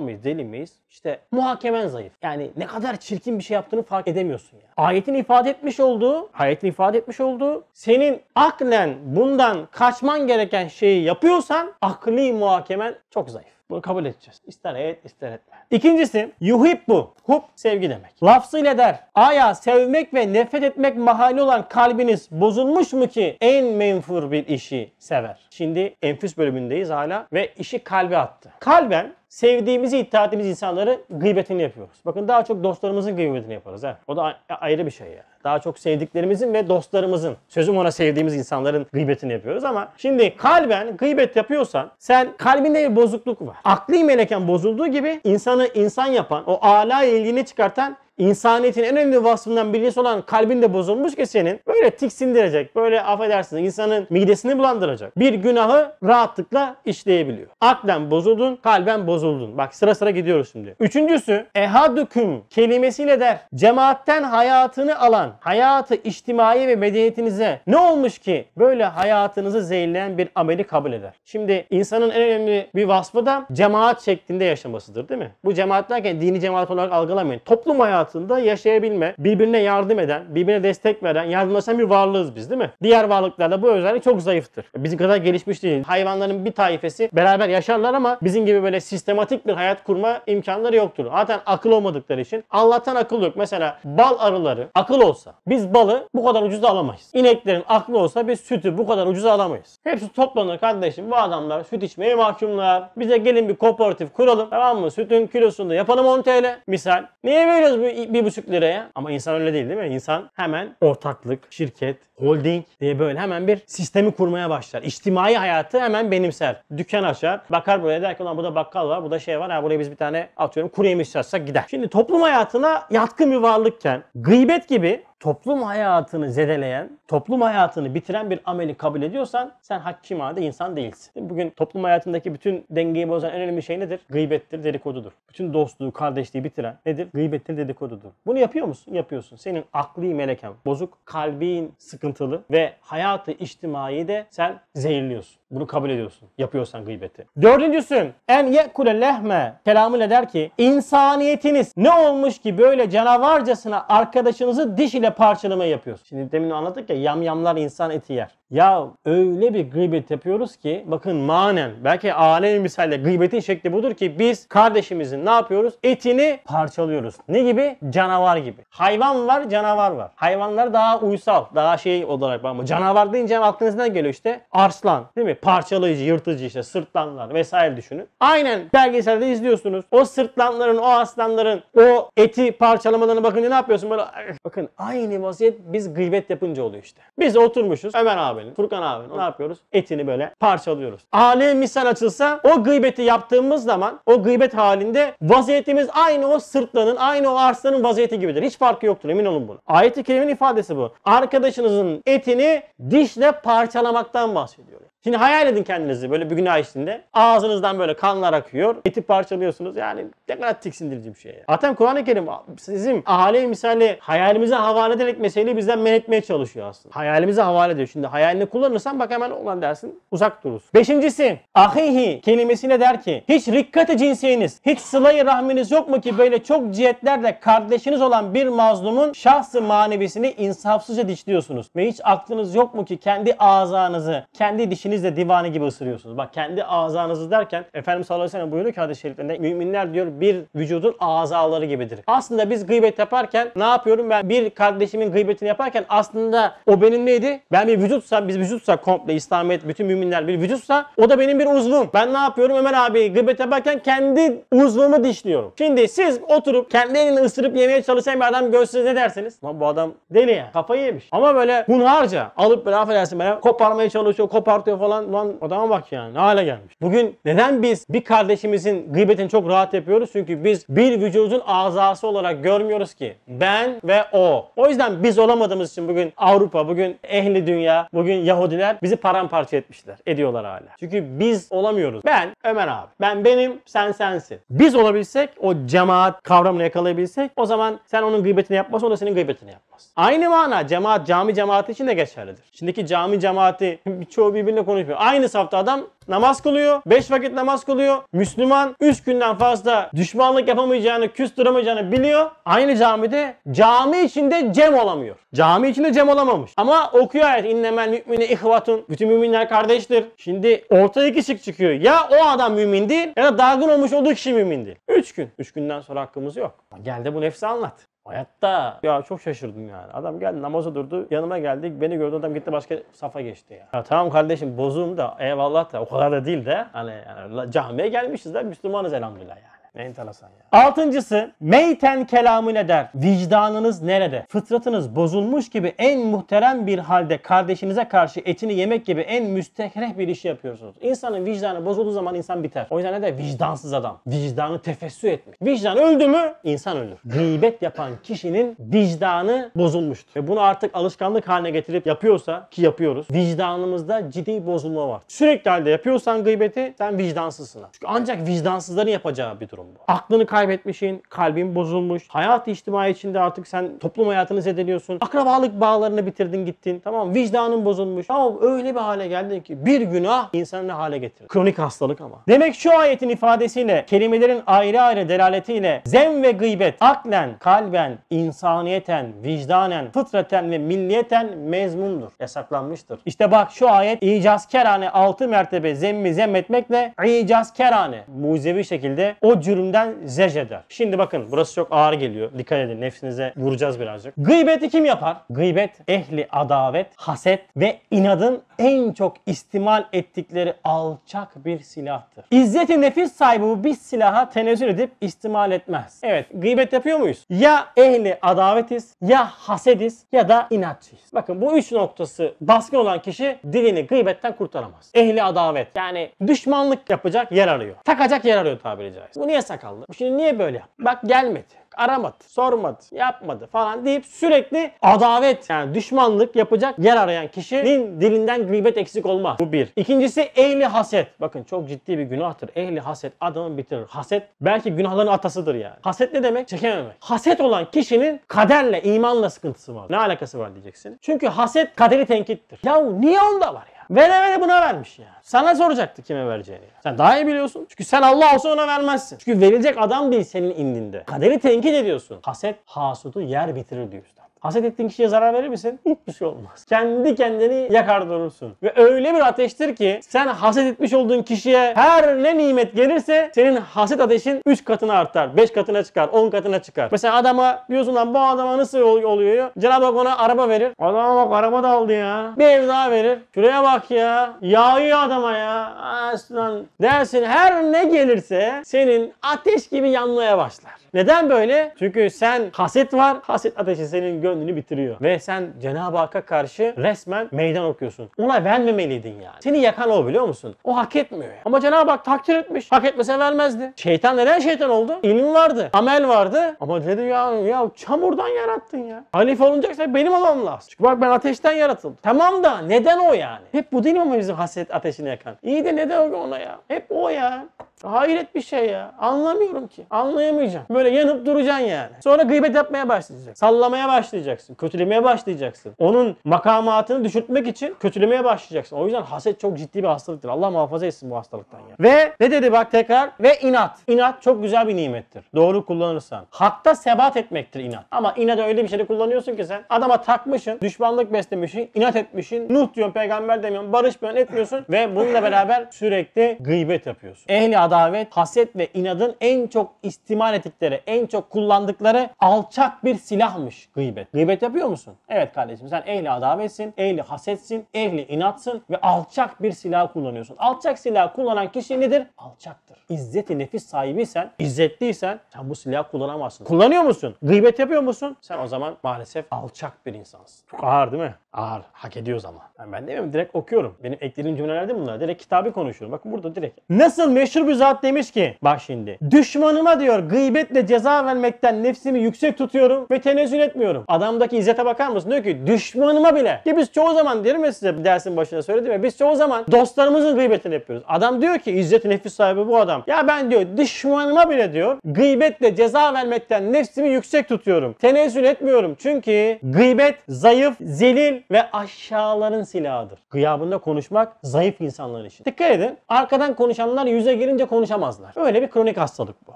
mıyız, deli miyiz? İşte muhakemen zayıf. Yani ne kadar çirkin bir şey yaptığını fark edemiyorsun ya. Ayetin ifade etmiş olduğu, ayetin ifade etmiş olduğu senin aklen bundan kaçman gereken şeyi yapıyorsan akli muhakemen çok zayıf. Bunu kabul edeceğiz. İster et, ister etme. İkincisi yuhibbu. Hub sevgi demek. Lafzıyla der. Aya sevmek ve nefret etmek mahali olan kalbiniz bozulmuş mu ki en menfur bir işi sever? Şimdi enfüs bölümündeyiz hala ve işi kalbe attı. Kalben sevdiğimizi iddia ettiğimiz insanları gıybetini yapıyoruz. Bakın daha çok dostlarımızın gıybetini yaparız. He. O da ayrı bir şey yani. Daha çok sevdiklerimizin ve dostlarımızın, sözüm ona sevdiğimiz insanların gıybetini yapıyoruz ama şimdi kalben gıybet yapıyorsan sen kalbinde bir bozukluk var. Akli meleken bozulduğu gibi insanı insan yapan, o ala ilgini çıkartan insaniyetin en önemli vasfından birisi olan kalbin de bozulmuş ki senin böyle tiksindirecek, böyle affedersiniz insanın midesini bulandıracak. Bir günahı rahatlıkla işleyebiliyor. Aklen bozuldun, kalben bozuldun. Bak sıra sıra gidiyoruz şimdi. Üçüncüsü ehadüküm kelimesiyle der. Cemaatten hayatını alan, hayatı içtimai ve medeniyetinize ne olmuş ki böyle hayatınızı zehirleyen bir ameli kabul eder. Şimdi insanın en önemli bir vasfı da cemaat şeklinde yaşamasıdır değil mi? Bu cemaat derken dini cemaat olarak algılamayın. Toplum hayatı hayatında yaşayabilme, birbirine yardım eden, birbirine destek veren, yardımlaşan bir varlığız biz değil mi? Diğer varlıklarda bu özellik çok zayıftır. Bizim kadar gelişmiş değil. Hayvanların bir taifesi beraber yaşarlar ama bizim gibi böyle sistematik bir hayat kurma imkanları yoktur. Zaten akıl olmadıkları için. Allah'tan akıl yok. Mesela bal arıları akıl olsa biz balı bu kadar ucuz alamayız. İneklerin aklı olsa biz sütü bu kadar ucuz alamayız. Hepsi toplanır kardeşim. Bu adamlar süt içmeye mahkumlar. Bize gelin bir kooperatif kuralım. Tamam mı? Sütün kilosunu da yapalım 10 TL. Misal. Niye veriyoruz bu bir buçuk liraya. Ama insan öyle değil değil mi? İnsan hemen ortaklık, şirket, holding diye böyle hemen bir sistemi kurmaya başlar. İçtimai hayatı hemen benimser. Dükkan açar. Bakar buraya der ki ulan burada bakkal var, burada şey var. Ha buraya biz bir tane atıyorum kuru yemiş gider. Şimdi toplum hayatına yatkın bir varlıkken gıybet gibi toplum hayatını zedeleyen, toplum hayatını bitiren bir ameli kabul ediyorsan sen hakkimade insan değilsin. Bugün toplum hayatındaki bütün dengeyi bozan en önemli şey nedir? Gıybettir, dedikodudur. Bütün dostluğu, kardeşliği bitiren nedir? Gıybettir, dedikodudur. Bunu yapıyor musun? Yapıyorsun. Senin aklı meleken bozuk, kalbin sıkıntılı ve hayatı içtimai de sen zehirliyorsun. Bunu kabul ediyorsun. Yapıyorsan gıybeti. Dördüncüsü en yekule lehme kelamıyla der ki insaniyetiniz ne olmuş ki böyle canavarcasına arkadaşınızı diş ile parçalamaya yapıyorsun. Şimdi demin anlattık ya yamyamlar insan eti yer. Ya öyle bir gıybet yapıyoruz ki bakın manen belki alem misalle gıybetin şekli budur ki biz kardeşimizin ne yapıyoruz? Etini parçalıyoruz. Ne gibi? Canavar gibi. Hayvan var, canavar var. Hayvanlar daha uysal, daha şey olarak ama canavar deyince ne geliyor işte arslan değil mi? Parçalayıcı, yırtıcı işte sırtlanlar vesaire düşünün. Aynen belgeselde izliyorsunuz. O sırtlanların, o aslanların o eti parçalamalarını bakın ne yapıyorsun? Böyle bakın aynı vaziyet biz gıybet yapınca oluyor işte. Biz oturmuşuz Ömer abi abinin, Furkan abi, ne yapıyoruz? Etini böyle parçalıyoruz. Alem misal açılsa o gıybeti yaptığımız zaman o gıybet halinde vaziyetimiz aynı o sırtlanın, aynı o arslanın vaziyeti gibidir. Hiç farkı yoktur emin olun bunu. Ayet-i kerimin ifadesi bu. Arkadaşınızın etini dişle parçalamaktan bahsediyor. Şimdi hayal edin kendinizi böyle bir günah içinde. Ağzınızdan böyle kanlar akıyor. Eti parçalıyorsunuz. Yani ne kadar tiksindirici bir şey. Yani. Zaten Kur'an-ı Kerim sizin ahale misali hayalimize havale ederek meseleyi bizden men etmeye çalışıyor aslında. Hayalimize havale ediyor. Şimdi hayalini kullanırsan bak hemen olan dersin uzak durursun. Beşincisi ahihi kelimesine der ki hiç rikkati cinsiyiniz, hiç sılayı rahminiz yok mu ki böyle çok cihetlerle kardeşiniz olan bir mazlumun şahsı manevisini insafsızca dişliyorsunuz ve hiç aklınız yok mu ki kendi ağzınızı kendi dişini dilinizle divanı gibi ısırıyorsunuz. Bak kendi azanızı derken Efendimiz sallallahu aleyhi ve sellem buyuruyor ki hadis-i şeriflerinde müminler diyor bir vücudun azaları gibidir. Aslında biz gıybet yaparken ne yapıyorum ben bir kardeşimin gıybetini yaparken aslında o benim neydi? Ben bir vücutsa biz vücutsa komple İslamiyet bütün müminler bir vücutsa o da benim bir uzvum. Ben ne yapıyorum Ömer abi gıybet yaparken kendi uzvumu dişliyorum. Şimdi siz oturup kendi elini ısırıp yemeye çalışan bir adam görseniz ne dersiniz? Lan bu adam deli ya. Kafayı yemiş. Ama böyle bunharca alıp böyle affedersin böyle koparmaya çalışıyor, kopartıyor falan falan lan adama bak yani ne hale gelmiş. Bugün neden biz bir kardeşimizin gıybetini çok rahat yapıyoruz? Çünkü biz bir vücudun azası olarak görmüyoruz ki. Ben ve o. O yüzden biz olamadığımız için bugün Avrupa, bugün ehli dünya, bugün Yahudiler bizi paramparça etmişler. Ediyorlar hala. Çünkü biz olamıyoruz. Ben Ömer abi. Ben benim, sen sensin. Biz olabilsek, o cemaat kavramını yakalayabilsek o zaman sen onun gıybetini yapmazsın, o da senin gıybetini yapmaz. Aynı mana cemaat, cami cemaati için de geçerlidir. Şimdiki cami cemaati çoğu birbirine konuşuyor konuşmuyor. Aynı safta adam namaz kılıyor, 5 vakit namaz kılıyor. Müslüman 3 günden fazla düşmanlık yapamayacağını, küstüramayacağını biliyor. Aynı camide cami içinde cem olamıyor. Cami içinde cem olamamış. Ama okuyor ayet innemel mümine ihvatun. Bütün müminler kardeştir. Şimdi ortaya iki şık çıkıyor. Ya o adam mümin değil ya da dargın olmuş olduğu kişi mümindi. 3 gün. 3 günden sonra hakkımız yok. Gel de bu nefsi anlat. Hayatta. Ya çok şaşırdım yani. Adam geldi namaza durdu. Yanıma geldi. Beni gördü adam gitti başka safa geçti ya. ya tamam kardeşim bozuğum da eyvallah da o kadar da değil de. Hani yani, camiye gelmişiz de Müslümanız elhamdülillah ya. Enteresan ya. Altıncısı meyten kelamı ne der? Vicdanınız nerede? Fıtratınız bozulmuş gibi en muhterem bir halde kardeşinize karşı etini yemek gibi en müstehreh bir işi yapıyorsunuz. İnsanın vicdanı bozulduğu zaman insan biter. O yüzden ne der? Vicdansız adam. Vicdanı tefessü etmiş. Vicdan öldü mü insan ölür. Gıybet yapan kişinin vicdanı bozulmuştur. Ve bunu artık alışkanlık haline getirip yapıyorsa ki yapıyoruz. Vicdanımızda ciddi bozulma var. Sürekli halde yapıyorsan gıybeti sen vicdansızsın. Çünkü ancak vicdansızların yapacağı bir durum sorun bu. Aklını kaybetmişin, kalbin bozulmuş. Hayat içtimai içinde artık sen toplum hayatını zedeliyorsun. Akrabalık bağlarını bitirdin gittin. Tamam vicdanın bozulmuş. Ama öyle bir hale geldin ki bir günah insanı ne hale getirir? Kronik hastalık ama. Demek şu ayetin ifadesiyle, kelimelerin ayrı ayrı delaletiyle zem ve gıybet aklen, kalben, insaniyeten, vicdanen, fıtraten ve milliyeten mezmumdur. Yasaklanmıştır. İşte bak şu ayet icazkerane altı mertebe zemmi zem etmekle icazkerane muzevi şekilde o cür dürümden zec eder. Şimdi bakın burası çok ağır geliyor. Dikkat edin nefsinize vuracağız birazcık. Gıybeti kim yapar? Gıybet ehli adavet, haset ve inadın en çok istimal ettikleri alçak bir silahtır. İzzeti nefis sahibi bu bir silaha tenezzül edip istimal etmez. Evet gıybet yapıyor muyuz? Ya ehli adavetiz, ya hasediz ya da inatçıyız. Bakın bu üç noktası baskın olan kişi dilini gıybetten kurtaramaz. Ehli adavet yani düşmanlık yapacak yer arıyor. Takacak yer arıyor tabiri caiz. Bu niye sakallı. Şimdi niye böyle yap? Bak gelmedi aramadı, sormadı, yapmadı falan deyip sürekli adavet yani düşmanlık yapacak yer arayan kişinin dilinden gıybet eksik olmaz. Bu bir. İkincisi ehli haset. Bakın çok ciddi bir günahtır. Ehli haset adamı bitirir. Haset belki günahların atasıdır yani. Haset ne demek? Çekememek. Haset olan kişinin kaderle, imanla sıkıntısı var. Ne alakası var diyeceksin. Çünkü haset kaderi tenkittir. Ya niye onda var? Vere vere buna vermiş ya. Sana soracaktı kime vereceğini. Sen daha iyi biliyorsun. Çünkü sen Allah olsa ona vermezsin. Çünkü verilecek adam değil senin indinde. Kaderi tenkit ediyorsun. Haset hasudu yer bitirir diyor üstad. Haset ettiğin kişiye zarar verir misin? Hiçbir şey olmaz. Kendi kendini yakar durursun. Ve öyle bir ateştir ki sen haset etmiş olduğun kişiye her ne nimet gelirse senin haset ateşin 3 katına artar. 5 katına çıkar. 10 katına çıkar. Mesela adama diyorsun lan bu adama nasıl oluyor? Cenab-ı Hak ona araba verir. Adama bak araba da aldı ya. Bir ev daha verir. Şuraya bak ya. Yağıyor adama ya. Aslan dersin her ne gelirse senin ateş gibi yanmaya başlar. Neden böyle? Çünkü sen haset var. Haset ateşi senin gönlünü bitiriyor. Ve sen Cenab-ı Hakk'a karşı resmen meydan okuyorsun. Ona vermemeliydin yani. Seni yakan o biliyor musun? O hak etmiyor. Yani. Ama Cenab-ı Hak takdir etmiş. Hak etmese vermezdi. Şeytan neden şeytan oldu? İlim vardı. Amel vardı. Ama dedi ya, ya çamurdan yarattın ya. Hanife olunacaksa benim olmam lazım. Çünkü bak ben ateşten yaratıldım. Tamam da neden o yani? Hep bu değil mi bizim haset ateşini yakan? İyi de neden o ona ya? Hep o ya. Hayret bir şey ya. Anlamıyorum ki. Anlayamayacağım. Böyle yanıp duracaksın yani. Sonra gıybet yapmaya başlayacaksın. Sallamaya başlayacaksın. Kötülemeye başlayacaksın. Onun makamatını düşürtmek için kötülemeye başlayacaksın. O yüzden haset çok ciddi bir hastalıktır. Allah muhafaza etsin bu hastalıktan ya. Ve ne dedi bak tekrar? Ve inat. İnat çok güzel bir nimettir. Doğru kullanırsan. Hakta sebat etmektir inat. Ama inat öyle bir şeyde kullanıyorsun ki sen. Adama takmışsın. Düşmanlık beslemişsin. inat etmişsin. Nuh diyorsun peygamber demiyorsun. Barışmıyorsun etmiyorsun. Ve bununla beraber sürekli gıybet yapıyorsun. Ehli adam adavet, haset ve inadın en çok istimal ettikleri, en çok kullandıkları alçak bir silahmış gıybet. Gıybet yapıyor musun? Evet kardeşim sen ehli adavetsin, ehli hasetsin, ehli inatsın ve alçak bir silah kullanıyorsun. Alçak silah kullanan kişi nedir? Alçaktır. İzzeti nefis sahibiysen, izzetliysen sen bu silahı kullanamazsın. Kullanıyor musun? Gıybet yapıyor musun? Sen o zaman maalesef alçak bir insansın. Çok ağır değil mi? Ağır. Hak ediyoruz ama. Yani ben demiyorum direkt okuyorum. Benim eklediğim cümlelerde bunlar. Direkt kitabı konuşuyorum. Bakın burada direkt. Nasıl meşhur bir zat demiş ki bak şimdi düşmanıma diyor gıybetle ceza vermekten nefsimi yüksek tutuyorum ve tenezzül etmiyorum. Adamdaki izzete bakar mısın? Diyor ki düşmanıma bile ki biz çoğu zaman derim mi size dersin başına söyledim ya biz çoğu zaman dostlarımızın gıybetini yapıyoruz. Adam diyor ki izzeti nefis sahibi bu adam. Ya ben diyor düşmanıma bile diyor gıybetle ceza vermekten nefsimi yüksek tutuyorum. Tenezzül etmiyorum çünkü gıybet zayıf, zelil ve aşağıların silahıdır. Gıyabında konuşmak zayıf insanların için. Dikkat edin arkadan konuşanlar yüze gelince boyunca konuşamazlar. Öyle bir kronik hastalık bu.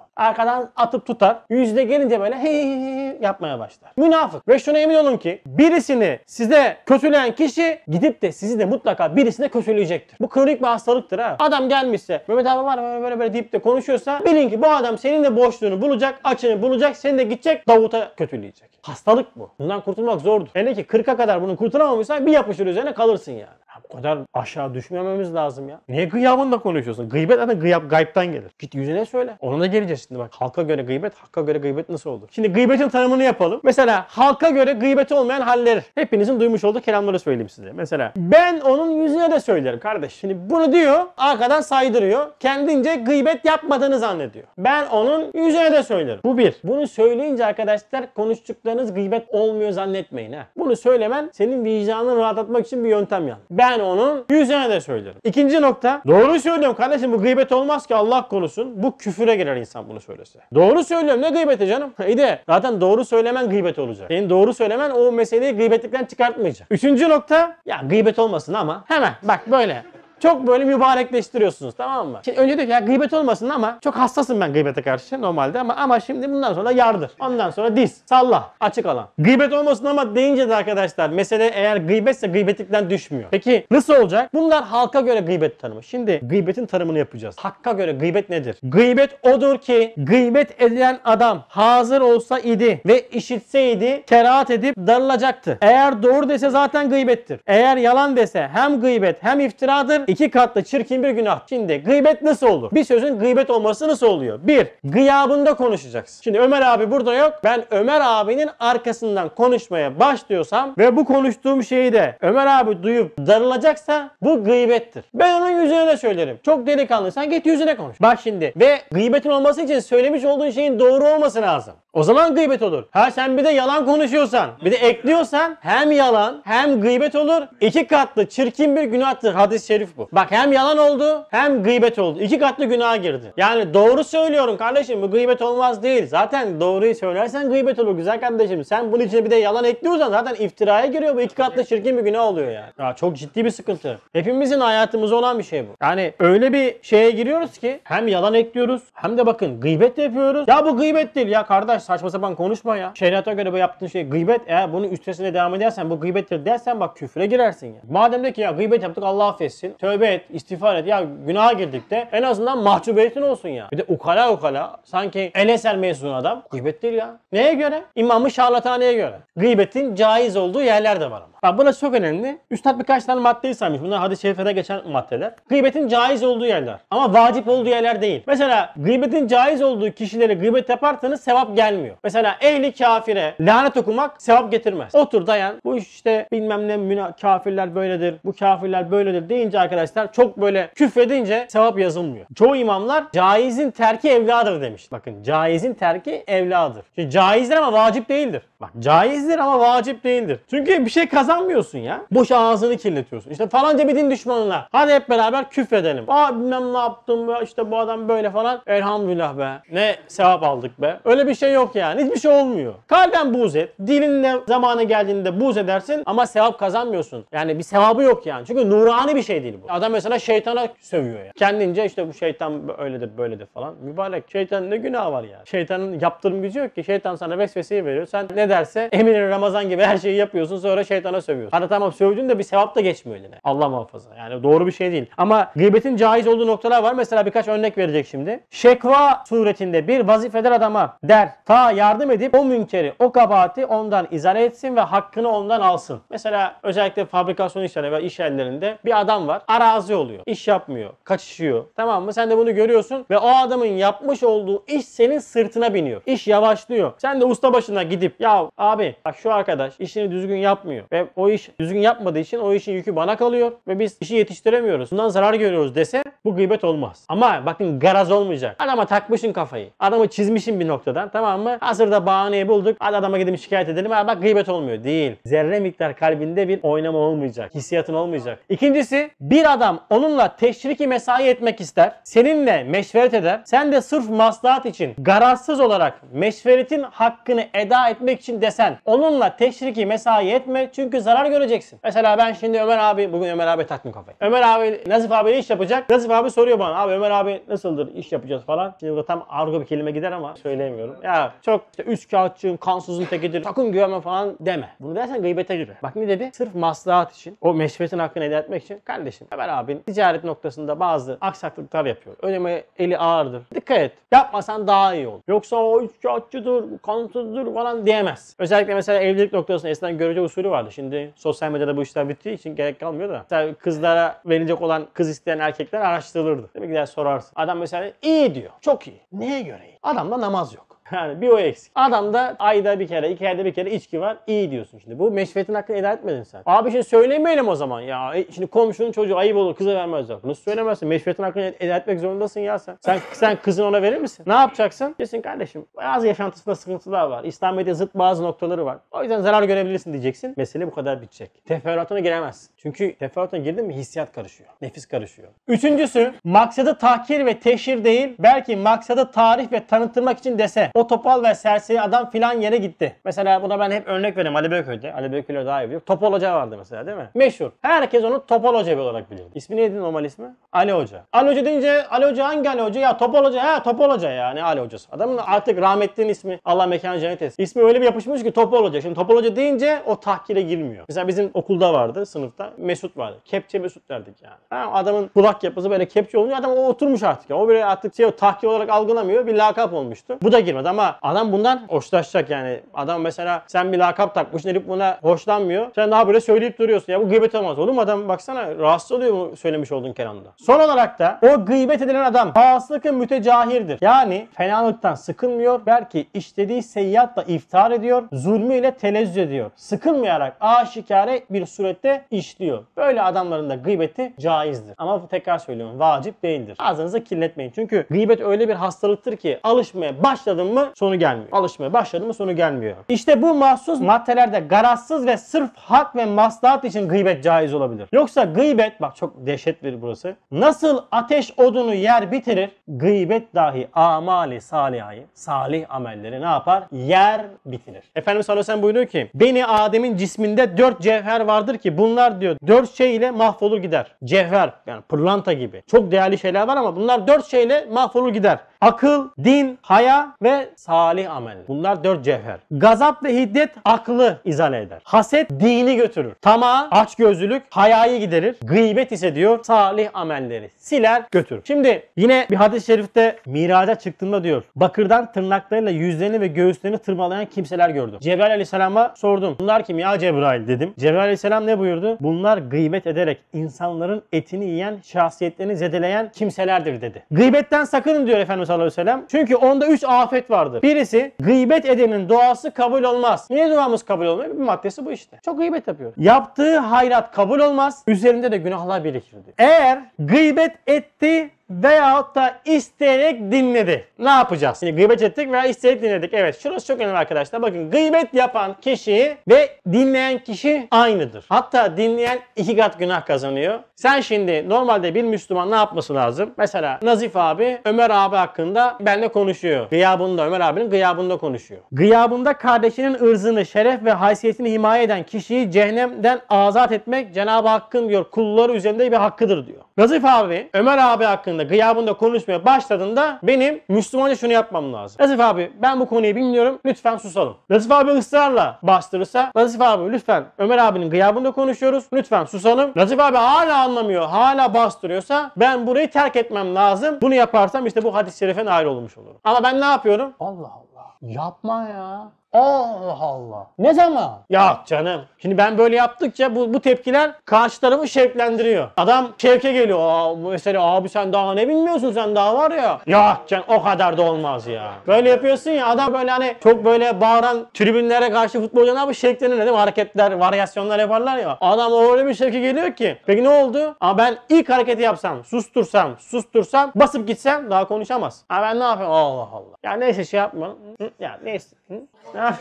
Arkadan atıp tutar. Yüzde gelince böyle hey, hey, hey yapmaya başlar. Münafık. Ve şuna emin olun ki birisini size kötüleyen kişi gidip de sizi de mutlaka birisine kötüleyecektir. Bu kronik bir hastalıktır ha. Adam gelmişse Mehmet abi var mı böyle böyle deyip de konuşuyorsa bilin ki bu adam senin de boşluğunu bulacak, açını bulacak, seni de gidecek Davut'a kötüleyecek. Hastalık bu. Bundan kurtulmak zordur. Hele ki 40'a kadar bunu kurtulamamışsan bir yapışır üzerine kalırsın yani. Ya bu kadar aşağı düşmememiz lazım ya. Niye gıyabında konuşuyorsun? Gıybet zaten gıyap, Gayb'tan gelir. Git yüzüne söyle. Ona da geleceğiz şimdi bak. Halka göre gıybet, hakka göre gıybet nasıl olur? Şimdi gıybetin tanımını yapalım. Mesela halka göre gıybet olmayan haller. Hepinizin duymuş olduğu kelamları söyleyeyim size. Mesela ben onun yüzüne de söylerim kardeş. Şimdi bunu diyor, arkadan saydırıyor. Kendince gıybet yapmadığını zannediyor. Ben onun yüzüne de söylerim. Bu bir. Bunu söyleyince arkadaşlar konuştuklarınız gıybet olmuyor zannetmeyin ha. Bunu söylemen senin vicdanını rahatlatmak için bir yöntem yani. Ben onun yüzüne de söylerim. İkinci nokta. Doğru söylüyorum kardeşim bu gıybet olmaz ki Allah konusun, bu küfüre girer insan bunu söylese. Doğru söylüyorum ne gıybeti canım? İyi de zaten doğru söylemen gıybet olacak. Senin doğru söylemen o meseleyi gıybetlikten çıkartmayacak. Üçüncü nokta ya gıybet olmasın ama hemen bak böyle çok böyle mübarekleştiriyorsunuz tamam mı? Şimdi önce diyor ki ya gıybet olmasın ama çok hassasım ben gıybete karşı normalde ama ama şimdi bundan sonra yardır. Ondan sonra diz, salla, açık alan. Gıybet olmasın ama deyince de arkadaşlar mesele eğer gıybetse gıybetlikten düşmüyor. Peki nasıl olacak? Bunlar halka göre gıybet tanımı. Şimdi gıybetin tanımını yapacağız. Hakka göre gıybet nedir? Gıybet odur ki gıybet edilen adam hazır olsa idi ve işitseydi kerahat edip darılacaktı. Eğer doğru dese zaten gıybettir. Eğer yalan dese hem gıybet hem iftiradır iki katlı çirkin bir günah. Şimdi gıybet nasıl olur? Bir sözün gıybet olması nasıl oluyor? Bir, gıyabında konuşacaksın. Şimdi Ömer abi burada yok. Ben Ömer abinin arkasından konuşmaya başlıyorsam ve bu konuştuğum şeyi de Ömer abi duyup darılacaksa bu gıybettir. Ben onun yüzüne de söylerim. Çok delikanlıysan git yüzüne konuş. Bak şimdi ve gıybetin olması için söylemiş olduğun şeyin doğru olması lazım. O zaman gıybet olur. Ha sen bir de yalan konuşuyorsan, bir de ekliyorsan hem yalan hem gıybet olur. İki katlı çirkin bir günahtır hadis-i şerif bu. Bak hem yalan oldu hem gıybet oldu. İki katlı günaha girdi. Yani doğru söylüyorum kardeşim bu gıybet olmaz değil. Zaten doğruyu söylersen gıybet olur güzel kardeşim. Sen bunun içine bir de yalan ekliyorsan zaten iftiraya giriyor. Bu iki katlı çirkin bir günah oluyor yani. Ya çok ciddi bir sıkıntı. Hepimizin hayatımız olan bir şey bu. Yani öyle bir şeye giriyoruz ki hem yalan ekliyoruz hem de bakın gıybet de yapıyoruz. Ya bu gıybet değil ya kardeş saçma sapan konuşma ya. Şeriata göre bu yaptığın şey gıybet. Eğer bunun üstesine devam edersen bu gıybettir dersen bak küfre girersin ya. Madem de ki ya gıybet yaptık Allah affetsin tövbe et, istiğfar et. Ya günaha girdik de en azından mahcubiyetin olsun ya. Bir de ukala ukala sanki elesel mezun adam. Gıybet değil ya. Neye göre? İmamı şarlataneye göre. Gıybetin caiz olduğu yerler de var ama. Bak burası çok önemli. Üstad birkaç tane maddeyi saymış. Bunlar hadis-i şeriflere geçen maddeler. Gıybetin caiz olduğu yerler. Ama vacip olduğu yerler değil. Mesela gıybetin caiz olduğu kişilere gıybet yaparsanız sevap gelmiyor. Mesela ehli kafire lanet okumak sevap getirmez. Otur dayan. Bu işte bilmem ne müna kafirler böyledir. Bu kafirler böyledir deyince arkadaşlar çok böyle küfredince sevap yazılmıyor. Çoğu imamlar caizin terki evladır demiş. Bakın caizin terki evladır. Şimdi caizdir ama vacip değildir. Bak caizdir ama vacip değildir. Çünkü bir şey kazan kazanmıyorsun ya. Boş ağzını kirletiyorsun. İşte falanca bir din düşmanına. Hadi hep beraber küfredelim. Aa bilmem ne yaptım ya İşte bu adam böyle falan. Elhamdülillah be. Ne sevap aldık be. Öyle bir şey yok yani. Hiçbir şey olmuyor. Kalben buz et. Dilinle zamanı geldiğinde buz edersin ama sevap kazanmıyorsun. Yani bir sevabı yok yani. Çünkü nurani bir şey değil bu. Adam mesela şeytana sövüyor ya. Kendince işte bu şeytan öyledir böyledir falan. Mübarek şeytan ne günah var yani. Şeytanın yaptırım gücü yok ki. Şeytan sana vesveseyi veriyor. Sen ne derse Emin'in Ramazan gibi her şeyi yapıyorsun. Sonra şeytana boşuna sövüyorsun. Hani tamam sövdün de bir sevap da geçmiyor eline. Allah muhafaza. Yani doğru bir şey değil. Ama gıybetin caiz olduğu noktalar var. Mesela birkaç örnek verecek şimdi. Şekva suretinde bir vazifeder adama der ta yardım edip o münkeri, o kabahati ondan izale etsin ve hakkını ondan alsın. Mesela özellikle fabrikasyon işlerinde ve iş yerlerinde bir adam var. Arazi oluyor. İş yapmıyor. Kaçışıyor. Tamam mı? Sen de bunu görüyorsun ve o adamın yapmış olduğu iş senin sırtına biniyor. İş yavaşlıyor. Sen de usta başına gidip ya abi bak şu arkadaş işini düzgün yapmıyor ve o iş düzgün yapmadığı için o işin yükü bana kalıyor ve biz işi yetiştiremiyoruz. Bundan zarar görüyoruz dese bu gıybet olmaz. Ama bakın garaz olmayacak. Adama takmışın kafayı. Adamı çizmişin bir noktadan tamam mı? Hazırda bahaneyi bulduk. Hadi adama gidelim şikayet edelim. Ha, bak gıybet olmuyor. Değil. Zerre miktar kalbinde bir oynama olmayacak. Hissiyatın olmayacak. İkincisi bir adam onunla teşriki mesai etmek ister. Seninle meşveret eder. Sen de sırf maslahat için garazsız olarak meşveretin hakkını eda etmek için desen onunla teşriki mesai etme. Çünkü bir zarar göreceksin. Mesela ben şimdi Ömer abi, bugün Ömer abi taktım kafayı. Ömer abi Nazif abiyle iş yapacak. Nazif abi soruyor bana abi Ömer abi nasıldır iş yapacağız falan. Şimdi burada tam argo bir kelime gider ama söyleyemiyorum. Ya çok işte üç kağıtçığın, kansızın tekidir, sakın güvenme falan deme. Bunu dersen gıybete girer. Bak ne dedi? Sırf maslahat için, o meşvetin hakkını elde etmek için kardeşim Ömer abin ticaret noktasında bazı aksaklıklar yapıyor. Önemi eli ağırdır. Dikkat et. Yapmasan daha iyi olur. Yoksa o üç kağıtçıdır, kansızdır falan diyemez. Özellikle mesela evlilik noktasında eskiden görece usulü vardı. Şimdi Şimdi sosyal medyada bu işler bittiği için gerek kalmıyor da. Mesela kızlara verilecek olan kız isteyen erkekler araştırılırdı. Değil mi? Gider sorarsın. Adam mesela iyi diyor. Çok iyi. Neye göre iyi? Adamda namaz yok. Yani bir o eksik. Adam da ayda bir kere, iki ayda bir kere içki var. İyi diyorsun şimdi. Bu meşvetin hakkını eda etmedin sen. Abi şimdi şey söylemeyelim o zaman ya. E, şimdi komşunun çocuğu ayıp olur kıza vermezler. Nasıl söylemezsin? Meşvetin hakkını eda etmek zorundasın ya sen. Sen, sen kızın ona verir misin? Ne yapacaksın? Diyorsun kardeşim bazı yaşantısında sıkıntılar var. İslamiyet'e zıt bazı noktaları var. O yüzden zarar görebilirsin diyeceksin. Mesele bu kadar bitecek. Teferruatına giremezsin. Çünkü teferruatına girdin mi hissiyat karışıyor. Nefis karışıyor. Üçüncüsü maksadı tahkir ve teşhir değil belki maksadı tarif ve tanıtılmak için dese o topal ve serseri adam filan yere gitti. Mesela buna ben hep örnek veririm Ali Beyköy'de. Ali Beyköy'de daha iyi biliyor. Topal Hoca vardı mesela değil mi? Meşhur. Herkes onu Topal Hoca olarak biliyor. İsmi neydi normal ismi? Ali Hoca. Ali Hoca deyince Ali Hoca hangi Ali Hoca? Ya Topal Hoca. Ha Topal Hoca ya. Ali Hocası. Adamın artık rahmetliğin ismi Allah mekan cennet etsin. İsmi öyle bir yapışmış ki Topal Hoca. Şimdi Topal Hoca deyince o tahkire girmiyor. Mesela bizim okulda vardı sınıfta. Mesut vardı. Kepçe Mesut derdik yani. Ha, adamın kulak yapısı böyle kepçe olunca adam o oturmuş artık. Ya. O böyle artık şey, tahkir olarak algılamıyor. Bir lakap olmuştu. Bu da girmedi adama adam bundan hoşlaşacak yani. Adam mesela sen bir lakap takmışsın herif buna hoşlanmıyor. Sen daha böyle söyleyip duruyorsun. Ya bu gıybet olmaz. Oğlum adam baksana rahatsız oluyor mu söylemiş olduğun kelamda. Son olarak da o gıybet edilen adam fasıkın mütecahirdir. Yani fenalıktan sıkılmıyor. Belki işlediği seyyiatla iftihar ediyor. Zulmüyle telezzüz ediyor. Sıkılmayarak aşikare bir surette işliyor. Böyle adamların da gıybeti caizdir. Ama tekrar söylüyorum vacip değildir. Ağzınızı kirletmeyin. Çünkü gıybet öyle bir hastalıktır ki alışmaya başladın mı mı sonu gelmiyor. Alışmaya başladı mı sonu gelmiyor. İşte bu mahsus maddelerde garazsız ve sırf hak ve maslahat için gıybet caiz olabilir. Yoksa gıybet bak çok dehşet bir burası. Nasıl ateş odunu yer bitirir? Gıybet dahi amali salihayı, salih amelleri ne yapar? Yer bitirir. Efendimiz sallallahu aleyhi buyuruyor ki Beni Adem'in cisminde dört cevher vardır ki bunlar diyor dört şey ile mahvolur gider. Cevher yani pırlanta gibi. Çok değerli şeyler var ama bunlar dört şeyle mahvolur gider. Akıl, din, haya ve salih amel. Bunlar dört cevher. Gazap ve hiddet aklı izale eder. Haset dini götürür. Tamah, açgözlülük hayayı giderir. Gıybet ise diyor salih amelleri siler götürür. Şimdi yine bir hadis-i şerifte miraca çıktığında diyor. Bakırdan tırnaklarıyla yüzlerini ve göğüslerini tırmalayan kimseler gördüm. Cebrail aleyhisselama sordum. Bunlar kim ya Cebrail dedim. Cebrail aleyhisselam ne buyurdu? Bunlar gıybet ederek insanların etini yiyen şahsiyetlerini zedeleyen kimselerdir dedi. Gıybetten sakının diyor Efendimiz sallallahu aleyhi ve sellem. Çünkü onda 3 afet vardır. Birisi gıybet edenin duası kabul olmaz. Niye duamız kabul olmuyor? Bir maddesi bu işte. Çok gıybet yapıyor. Yaptığı hayrat kabul olmaz. Üzerinde de günahlar birikir diyor. Eğer gıybet etti veyahut da isteyerek dinledi. Ne yapacağız? Yani gıybet ettik veya isteyerek dinledik. Evet şurası çok önemli arkadaşlar. Bakın gıybet yapan kişi ve dinleyen kişi aynıdır. Hatta dinleyen iki kat günah kazanıyor. Sen şimdi normalde bir Müslüman ne yapması lazım? Mesela Nazif abi Ömer abi hakkında benimle konuşuyor. Gıyabında Ömer abinin gıyabında konuşuyor. Gıyabında kardeşinin ırzını, şeref ve haysiyetini himaye eden kişiyi cehennemden azat etmek Cenab-ı Hakk'ın diyor kulları üzerinde bir hakkıdır diyor. Nazif abi Ömer abi hakkında konuşmadığında, gıyabında konuşmaya başladığında benim Müslümanca şunu yapmam lazım. Latif abi ben bu konuyu bilmiyorum lütfen susalım. Latif abi ısrarla bastırırsa Latif abi lütfen Ömer abinin gıyabında konuşuyoruz lütfen susalım. Latif abi hala anlamıyor hala bastırıyorsa ben burayı terk etmem lazım. Bunu yaparsam işte bu hadis-i şerife nail olmuş olurum. Ama ben ne yapıyorum? Allah Allah yapma ya. Allah Allah. Ne zaman? Ya canım. Şimdi ben böyle yaptıkça bu, bu tepkiler karşı tarafı şevklendiriyor. Adam şevke geliyor. Aa, mesela abi sen daha ne bilmiyorsun sen daha var ya. Ya canım o kadar da olmaz ya. Böyle yapıyorsun ya adam böyle hani çok böyle bağıran tribünlere karşı futbolcular bu şevklenir değil mi? Hareketler, varyasyonlar yaparlar ya. Adam öyle bir şevke geliyor ki. Peki ne oldu? Aa, ben ilk hareketi yapsam, sustursam, sustursam, basıp gitsem daha konuşamaz. Ha ben ne yapayım? Allah Allah. Ya neyse şey yapma. ya neyse. Hı. Ah.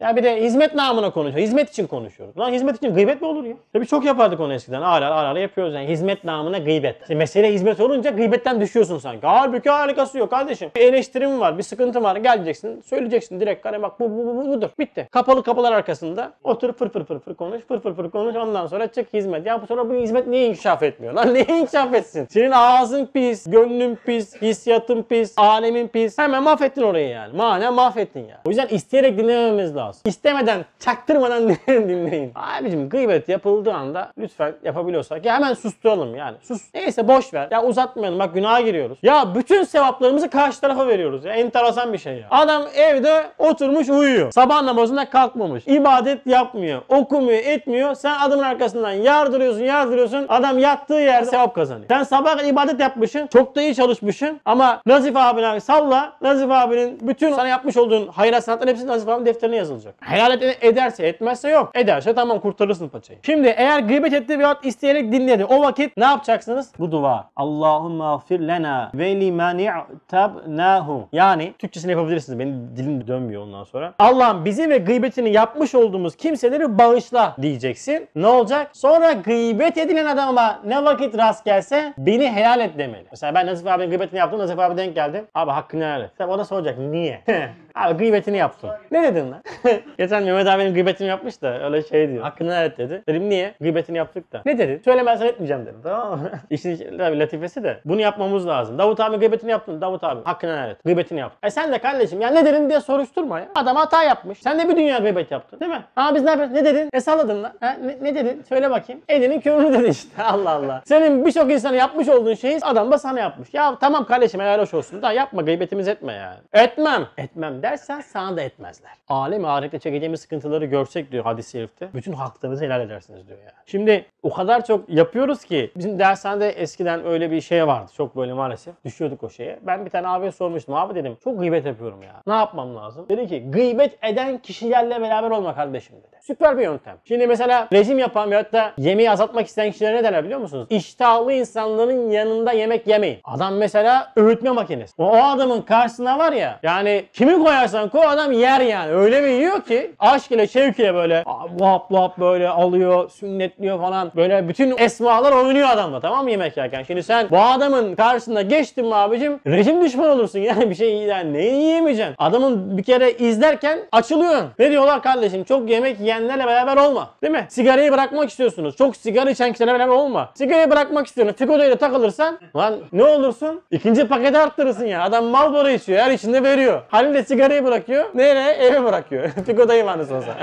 Ya bir de hizmet namına konuşuyor. Hizmet için konuşuyoruz. Lan hizmet için gıybet mi olur ya? Tabii çok yapardık onu eskiden. Hala hala yapıyoruz yani. Hizmet namına gıybet. İşte mesele hizmet olunca gıybetten düşüyorsun sanki. Halbuki alakası yok kardeşim. Bir eleştirim var, bir sıkıntı var. Geleceksin, söyleyeceksin direkt. Hani bak bu, bu, bu, bu budur. Bitti. Kapalı kapılar arkasında otur fır fır fır fır konuş, fır fır fır konuş. Ondan sonra çık hizmet. Ya bu sonra bu hizmet niye inkişaf etmiyor? Lan niye inkişaf etsin? Senin ağzın pis, gönlün pis, hissiyatın pis, alemin pis. Hemen mahvettin orayı yani. Mane mahvettin ya. Yani. O yüzden isteyerek dinlememiz lazım lazım. İstemeden, çaktırmadan dinleyin. Abicim gıybet yapıldığı anda lütfen yapabiliyorsak ya hemen susturalım yani. Sus. Neyse boş ver. Ya uzatmayalım bak günaha giriyoruz. Ya bütün sevaplarımızı karşı tarafa veriyoruz ya. Enteresan bir şey ya. Adam evde oturmuş uyuyor. Sabah namazında kalkmamış. İbadet yapmıyor. Okumuyor, etmiyor. Sen adamın arkasından yardırıyorsun, yardırıyorsun. Adam yattığı yer sevap kazanıyor. Sen sabah ibadet yapmışsın. Çok da iyi çalışmışsın. Ama Nazif abine salla. Nazif abinin bütün sana yapmış olduğun hayır hasenatların hepsi Nazif abinin defterine yazıldı olacak. Helal et, ederse etmezse yok. Ederse tamam kurtarırsın paçayı. Şimdi eğer gıybet etti veyahut isteyerek dinledi o vakit ne yapacaksınız? Bu dua. Allahümme gafir lena ve limani'tabnahu. Yani Türkçesini yapabilirsiniz. Benim dilim dönmüyor ondan sonra. Allah'ım bizi ve gıybetini yapmış olduğumuz kimseleri bağışla diyeceksin. Ne olacak? Sonra gıybet edilen adama ne vakit rast gelse beni helal et demeli. Mesela ben Nazif abinin gıybetini yaptım. Nazif abi denk geldi? Abi hakkını helal et. Tabii o da soracak niye? abi gıybetini yaptım. Ne dedin lan? Geçen Mehmet abi benim yapmış da öyle şey diyor. Hakkını evet dedi. Dedim niye? Gıybetini yaptık da. Ne dedi? Söylemezsen etmeyeceğim dedim. Tamam mı? İşin şey, tabii latifesi de. Bunu yapmamız lazım. Davut abi gıybetini yaptın. Davut abi hakkını evet. Gıybetini yaptın. E sen de kardeşim ya ne dedin diye soruşturma ya. Adam hata yapmış. Sen de bir dünya gıybet yaptın. Değil mi? Ama biz ne yapıyoruz? Ne dedin? E salladın lan. Ha? Ne, ne dedin? Söyle bakayım. Elinin körünü dedi işte. Allah Allah. Senin birçok insana yapmış olduğun şeyi adam da sana yapmış. Ya tamam kardeşim helal hoş olsun. Da yapma gıybetimiz etme ya. Etmem. Etmem dersen sana da etmezler. Alem alem ahirette çekeceğimiz sıkıntıları görsek diyor hadis-i şerifte. Bütün haklarınızı helal edersiniz diyor yani. Şimdi o kadar çok yapıyoruz ki bizim dershanede eskiden öyle bir şey vardı. Çok böyle maalesef düşüyorduk o şeye. Ben bir tane abiye sormuştum. Abi dedim çok gıybet yapıyorum ya. Ne yapmam lazım? Dedi ki gıybet eden kişilerle beraber olma kardeşim dedi. Süper bir yöntem. Şimdi mesela rejim yapan veyahut da yemeği azaltmak isteyen kişilere ne derler biliyor musunuz? İştahlı insanların yanında yemek yemeyin. Adam mesela öğütme makinesi. O, o adamın karşısına var ya yani kimi koyarsan koy adam yer yani. Öyle mi yiyor Diyor ki aşk aşkine şevkiye böyle vap vap böyle alıyor, sünnetliyor falan. Böyle bütün esmalar oynuyor adamla tamam mı yemek yerken? Şimdi sen bu adamın karşısında geçtin mi abicim rejim düşman olursun yani bir şey yani neyi yiyemeyeceksin? Adamın bir kere izlerken açılıyor. Ne diyorlar kardeşim çok yemek yiyenlerle beraber olma. Değil mi? Sigarayı bırakmak istiyorsunuz. Çok sigara içen kişilerle beraber olma. Sigarayı bırakmak istiyorsun. Figodoyla takılırsan lan ne olursun? İkinci paketi arttırırsın ya. Adam Marlboro içiyor. Her içinde veriyor. Halil de sigarayı bırakıyor. Nereye? Eve bırakıyor. Figo dayı var nasıl olsa.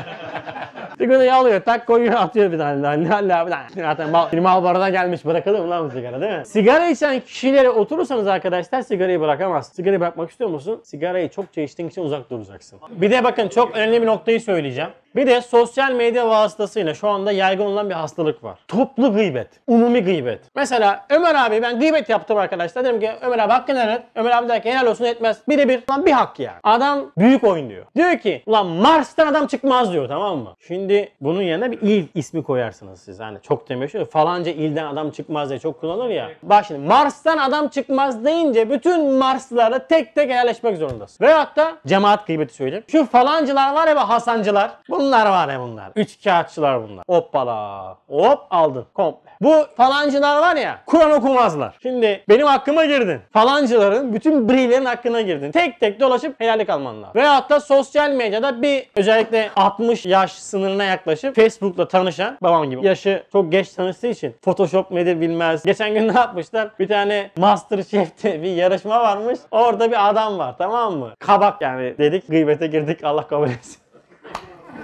Figo dayı alıyor tak koyuyor atıyor bir tane daha. Ne Allah Allah. Zaten mal, film al baradan gelmiş bırakalım lan bu sigara değil mi? Sigara içen kişilere oturursanız arkadaşlar sigarayı bırakamaz. Sigarayı bırakmak istiyor musun? Sigarayı çok içtiğin için uzak duracaksın. Bir de bakın çok önemli bir noktayı söyleyeceğim. Bir de sosyal medya vasıtasıyla şu anda yaygın olan bir hastalık var. Toplu gıybet. Umumi gıybet. Mesela Ömer abi ben gıybet yaptım arkadaşlar. Dedim ki Ömer abi hakkını helal Ömer abi der ki helal olsun etmez. Biri bir. Lan bir hak yani. Adam büyük oyun diyor. Diyor ki ulan Mars'tan adam çıkmaz diyor tamam mı? Şimdi bunun yerine bir il ismi koyarsınız siz. Hani çok demiyor falanca ilden adam çıkmaz diye çok kullanılır ya. Bak şimdi Mars'tan adam çıkmaz deyince bütün Mars'ları tek tek helalleşmek zorundasın. Veyahut da cemaat gıybeti söyleyeyim. Şu falancılar var ya Hasancılar. Bunlar Bunlar var ya bunlar. Üç kağıtçılar bunlar. Hoppala. Hop aldın komple. Bu falancılar var ya Kur'an okumazlar. Şimdi benim hakkıma girdin. Falancıların bütün brilerin hakkına girdin. Tek tek dolaşıp helallik alman lazım. Veyahut da sosyal medyada bir özellikle 60 yaş sınırına yaklaşıp Facebook'la tanışan babam gibi yaşı çok geç tanıştığı için Photoshop nedir bilmez. Geçen gün ne yapmışlar? Bir tane Masterchef'te bir yarışma varmış. Orada bir adam var tamam mı? Kabak yani dedik gıybete girdik Allah kabul etsin.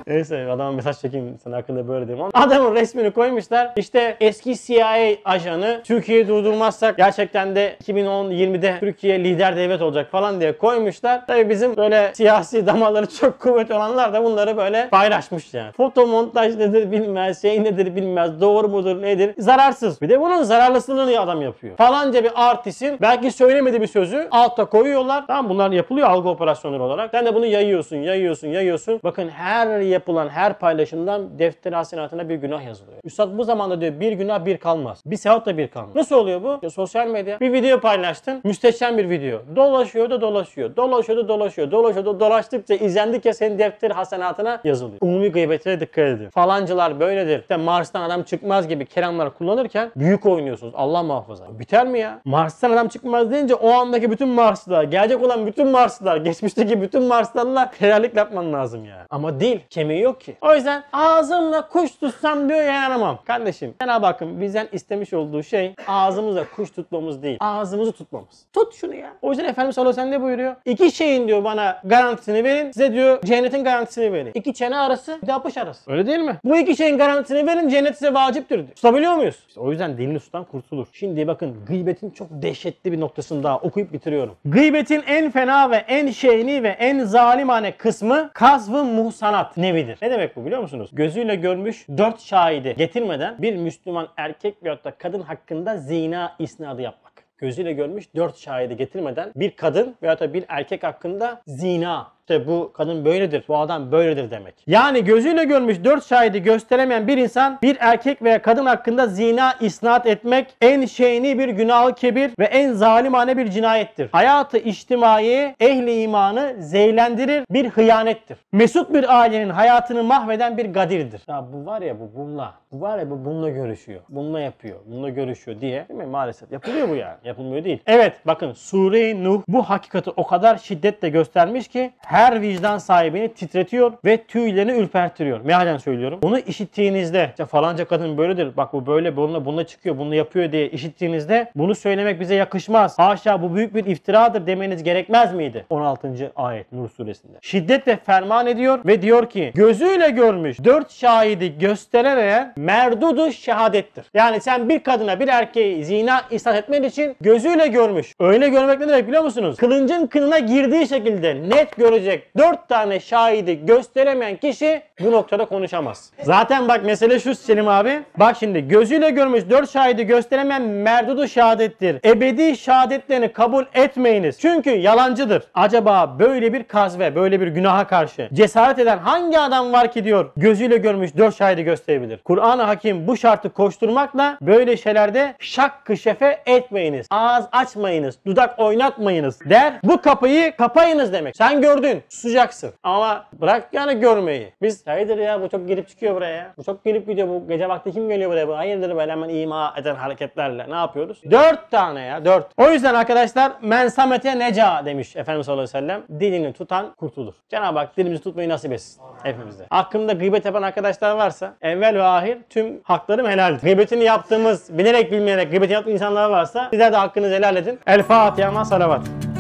Neyse adama mesaj çekeyim sen hakkında böyle diyeyim ama adamın resmini koymuşlar. İşte eski CIA ajanı Türkiye'yi durdurmazsak gerçekten de 2010-20'de Türkiye lider devlet olacak falan diye koymuşlar. Tabii bizim böyle siyasi damarları çok kuvvet olanlar da bunları böyle paylaşmış yani. Foto montaj nedir bilmez, şey nedir bilmez, doğru mudur nedir zararsız. Bir de bunun zararlısını adam yapıyor. Falanca bir artistin belki söylemediği bir sözü altta koyuyorlar. Tamam bunlar yapılıyor algı operasyonları olarak. Sen de bunu yayıyorsun, yayıyorsun, yayıyorsun. Bakın her yapılan her paylaşımdan defter hasenatına bir günah yazılıyor. Üstad bu zamanda diyor bir günah bir kalmaz. Bir sevap da bir kalmaz. Nasıl oluyor bu? Ya sosyal medya bir video paylaştın. Müsteşen bir video. Dolaşıyor da dolaşıyor. Dolaşıyor da dolaşıyor. Dolaşıyor da dolaştıkça izlendikçe senin defter hasenatına yazılıyor. Umumi gıybetlere dikkat edin. Falancılar böyledir. İşte Mars'tan adam çıkmaz gibi kelamlar kullanırken büyük oynuyorsunuz. Allah muhafaza. Biter mi ya? Mars'tan adam çıkmaz deyince o andaki bütün Marslılar, gelecek olan bütün Marslılar, geçmişteki bütün Marslılarla helallik yapman lazım yani. Ama değil kemiği yok ki. O yüzden ağzımla kuş tutsam diyor yanamam Kardeşim cenab bakın bizden istemiş olduğu şey ağzımızla kuş tutmamız değil. Ağzımızı tutmamız. Tut şunu ya. O yüzden Efendimiz sallallahu aleyhi ve ne buyuruyor? İki şeyin diyor bana garantisini verin. Size diyor cennetin garantisini verin. İki çene arası bir de apış arası. Öyle değil mi? Bu iki şeyin garantisini verin cennet size vaciptir diyor. Tutabiliyor muyuz? İşte o yüzden dilini tutan kurtulur. Şimdi bakın gıybetin çok dehşetli bir noktasını daha okuyup bitiriyorum. Gıybetin en fena ve en şeyni ve en zalimane kısmı kazvı muhsanat. Ne nevidir. Ne demek bu biliyor musunuz? Gözüyle görmüş dört şahidi getirmeden bir Müslüman erkek veyahut da kadın hakkında zina isnadı yapmak gözüyle görmüş dört şahidi getirmeden bir kadın veya da bir erkek hakkında zina işte bu kadın böyledir, bu adam böyledir demek. Yani gözüyle görmüş dört şahidi gösteremeyen bir insan bir erkek veya kadın hakkında zina isnat etmek en şeyni bir günahı kebir ve en zalimane bir cinayettir. Hayatı içtimai ehli imanı zeylendirir bir hıyanettir. Mesut bir ailenin hayatını mahveden bir gadirdir. Ya bu var ya bu bununla. Bu var ya bu bununla görüşüyor. Bununla yapıyor. Bununla görüşüyor diye. Değil mi? Maalesef. Yapılıyor bu yani. Yapılmıyor değil. Evet bakın Sure-i Nuh bu hakikati o kadar şiddetle göstermiş ki her her vicdan sahibini titretiyor ve tüylerini ürpertiriyor. Mealen söylüyorum. Bunu işittiğinizde işte falanca kadın böyledir. Bak bu böyle bununla bununla çıkıyor bunu yapıyor diye işittiğinizde bunu söylemek bize yakışmaz. Haşa bu büyük bir iftiradır demeniz gerekmez miydi? 16. ayet Nur suresinde. Şiddetle ferman ediyor ve diyor ki gözüyle görmüş dört şahidi gösteremeye merdudu şehadettir. Yani sen bir kadına bir erkeği zina isnat etmen için gözüyle görmüş. Öyle görmek ne demek biliyor musunuz? Kılıncın kınına girdiği şekilde net görecek gösterecek 4 tane şahidi gösteremeyen kişi bu noktada konuşamaz. Zaten bak mesele şu Selim abi. Bak şimdi gözüyle görmüş 4 şahidi gösteremeyen merdudu şehadettir. Ebedi şehadetlerini kabul etmeyiniz. Çünkü yalancıdır. Acaba böyle bir kazve, böyle bir günaha karşı cesaret eden hangi adam var ki diyor gözüyle görmüş 4 şahidi gösterebilir. Kur'an-ı Hakim bu şartı koşturmakla böyle şeylerde şakkı şefe etmeyiniz. Ağız açmayınız, dudak oynatmayınız der. Bu kapıyı kapayınız demek. Sen gördün Görün susacaksın. Ama bırak yani görmeyi. Biz hayırdır ya bu çok gelip çıkıyor buraya Bu çok gelip gidiyor bu gece vakti kim geliyor buraya? Bu hayırdır böyle hemen ima eden hareketlerle ne yapıyoruz? Dört tane ya dört. O yüzden arkadaşlar mensamete neca demiş Efendimiz sallallahu aleyhi ve sellem. Dilini tutan kurtulur. Cenab-ı Hak dilimizi tutmayı nasip etsin hepimize. Hakkımda gıybet yapan arkadaşlar varsa evvel ve ahir tüm haklarım helaldir. Gıybetini yaptığımız bilerek bilmeyerek gıybetini yaptığımız insanlar varsa sizler de hakkınızı helal edin. El Fatiha salavat.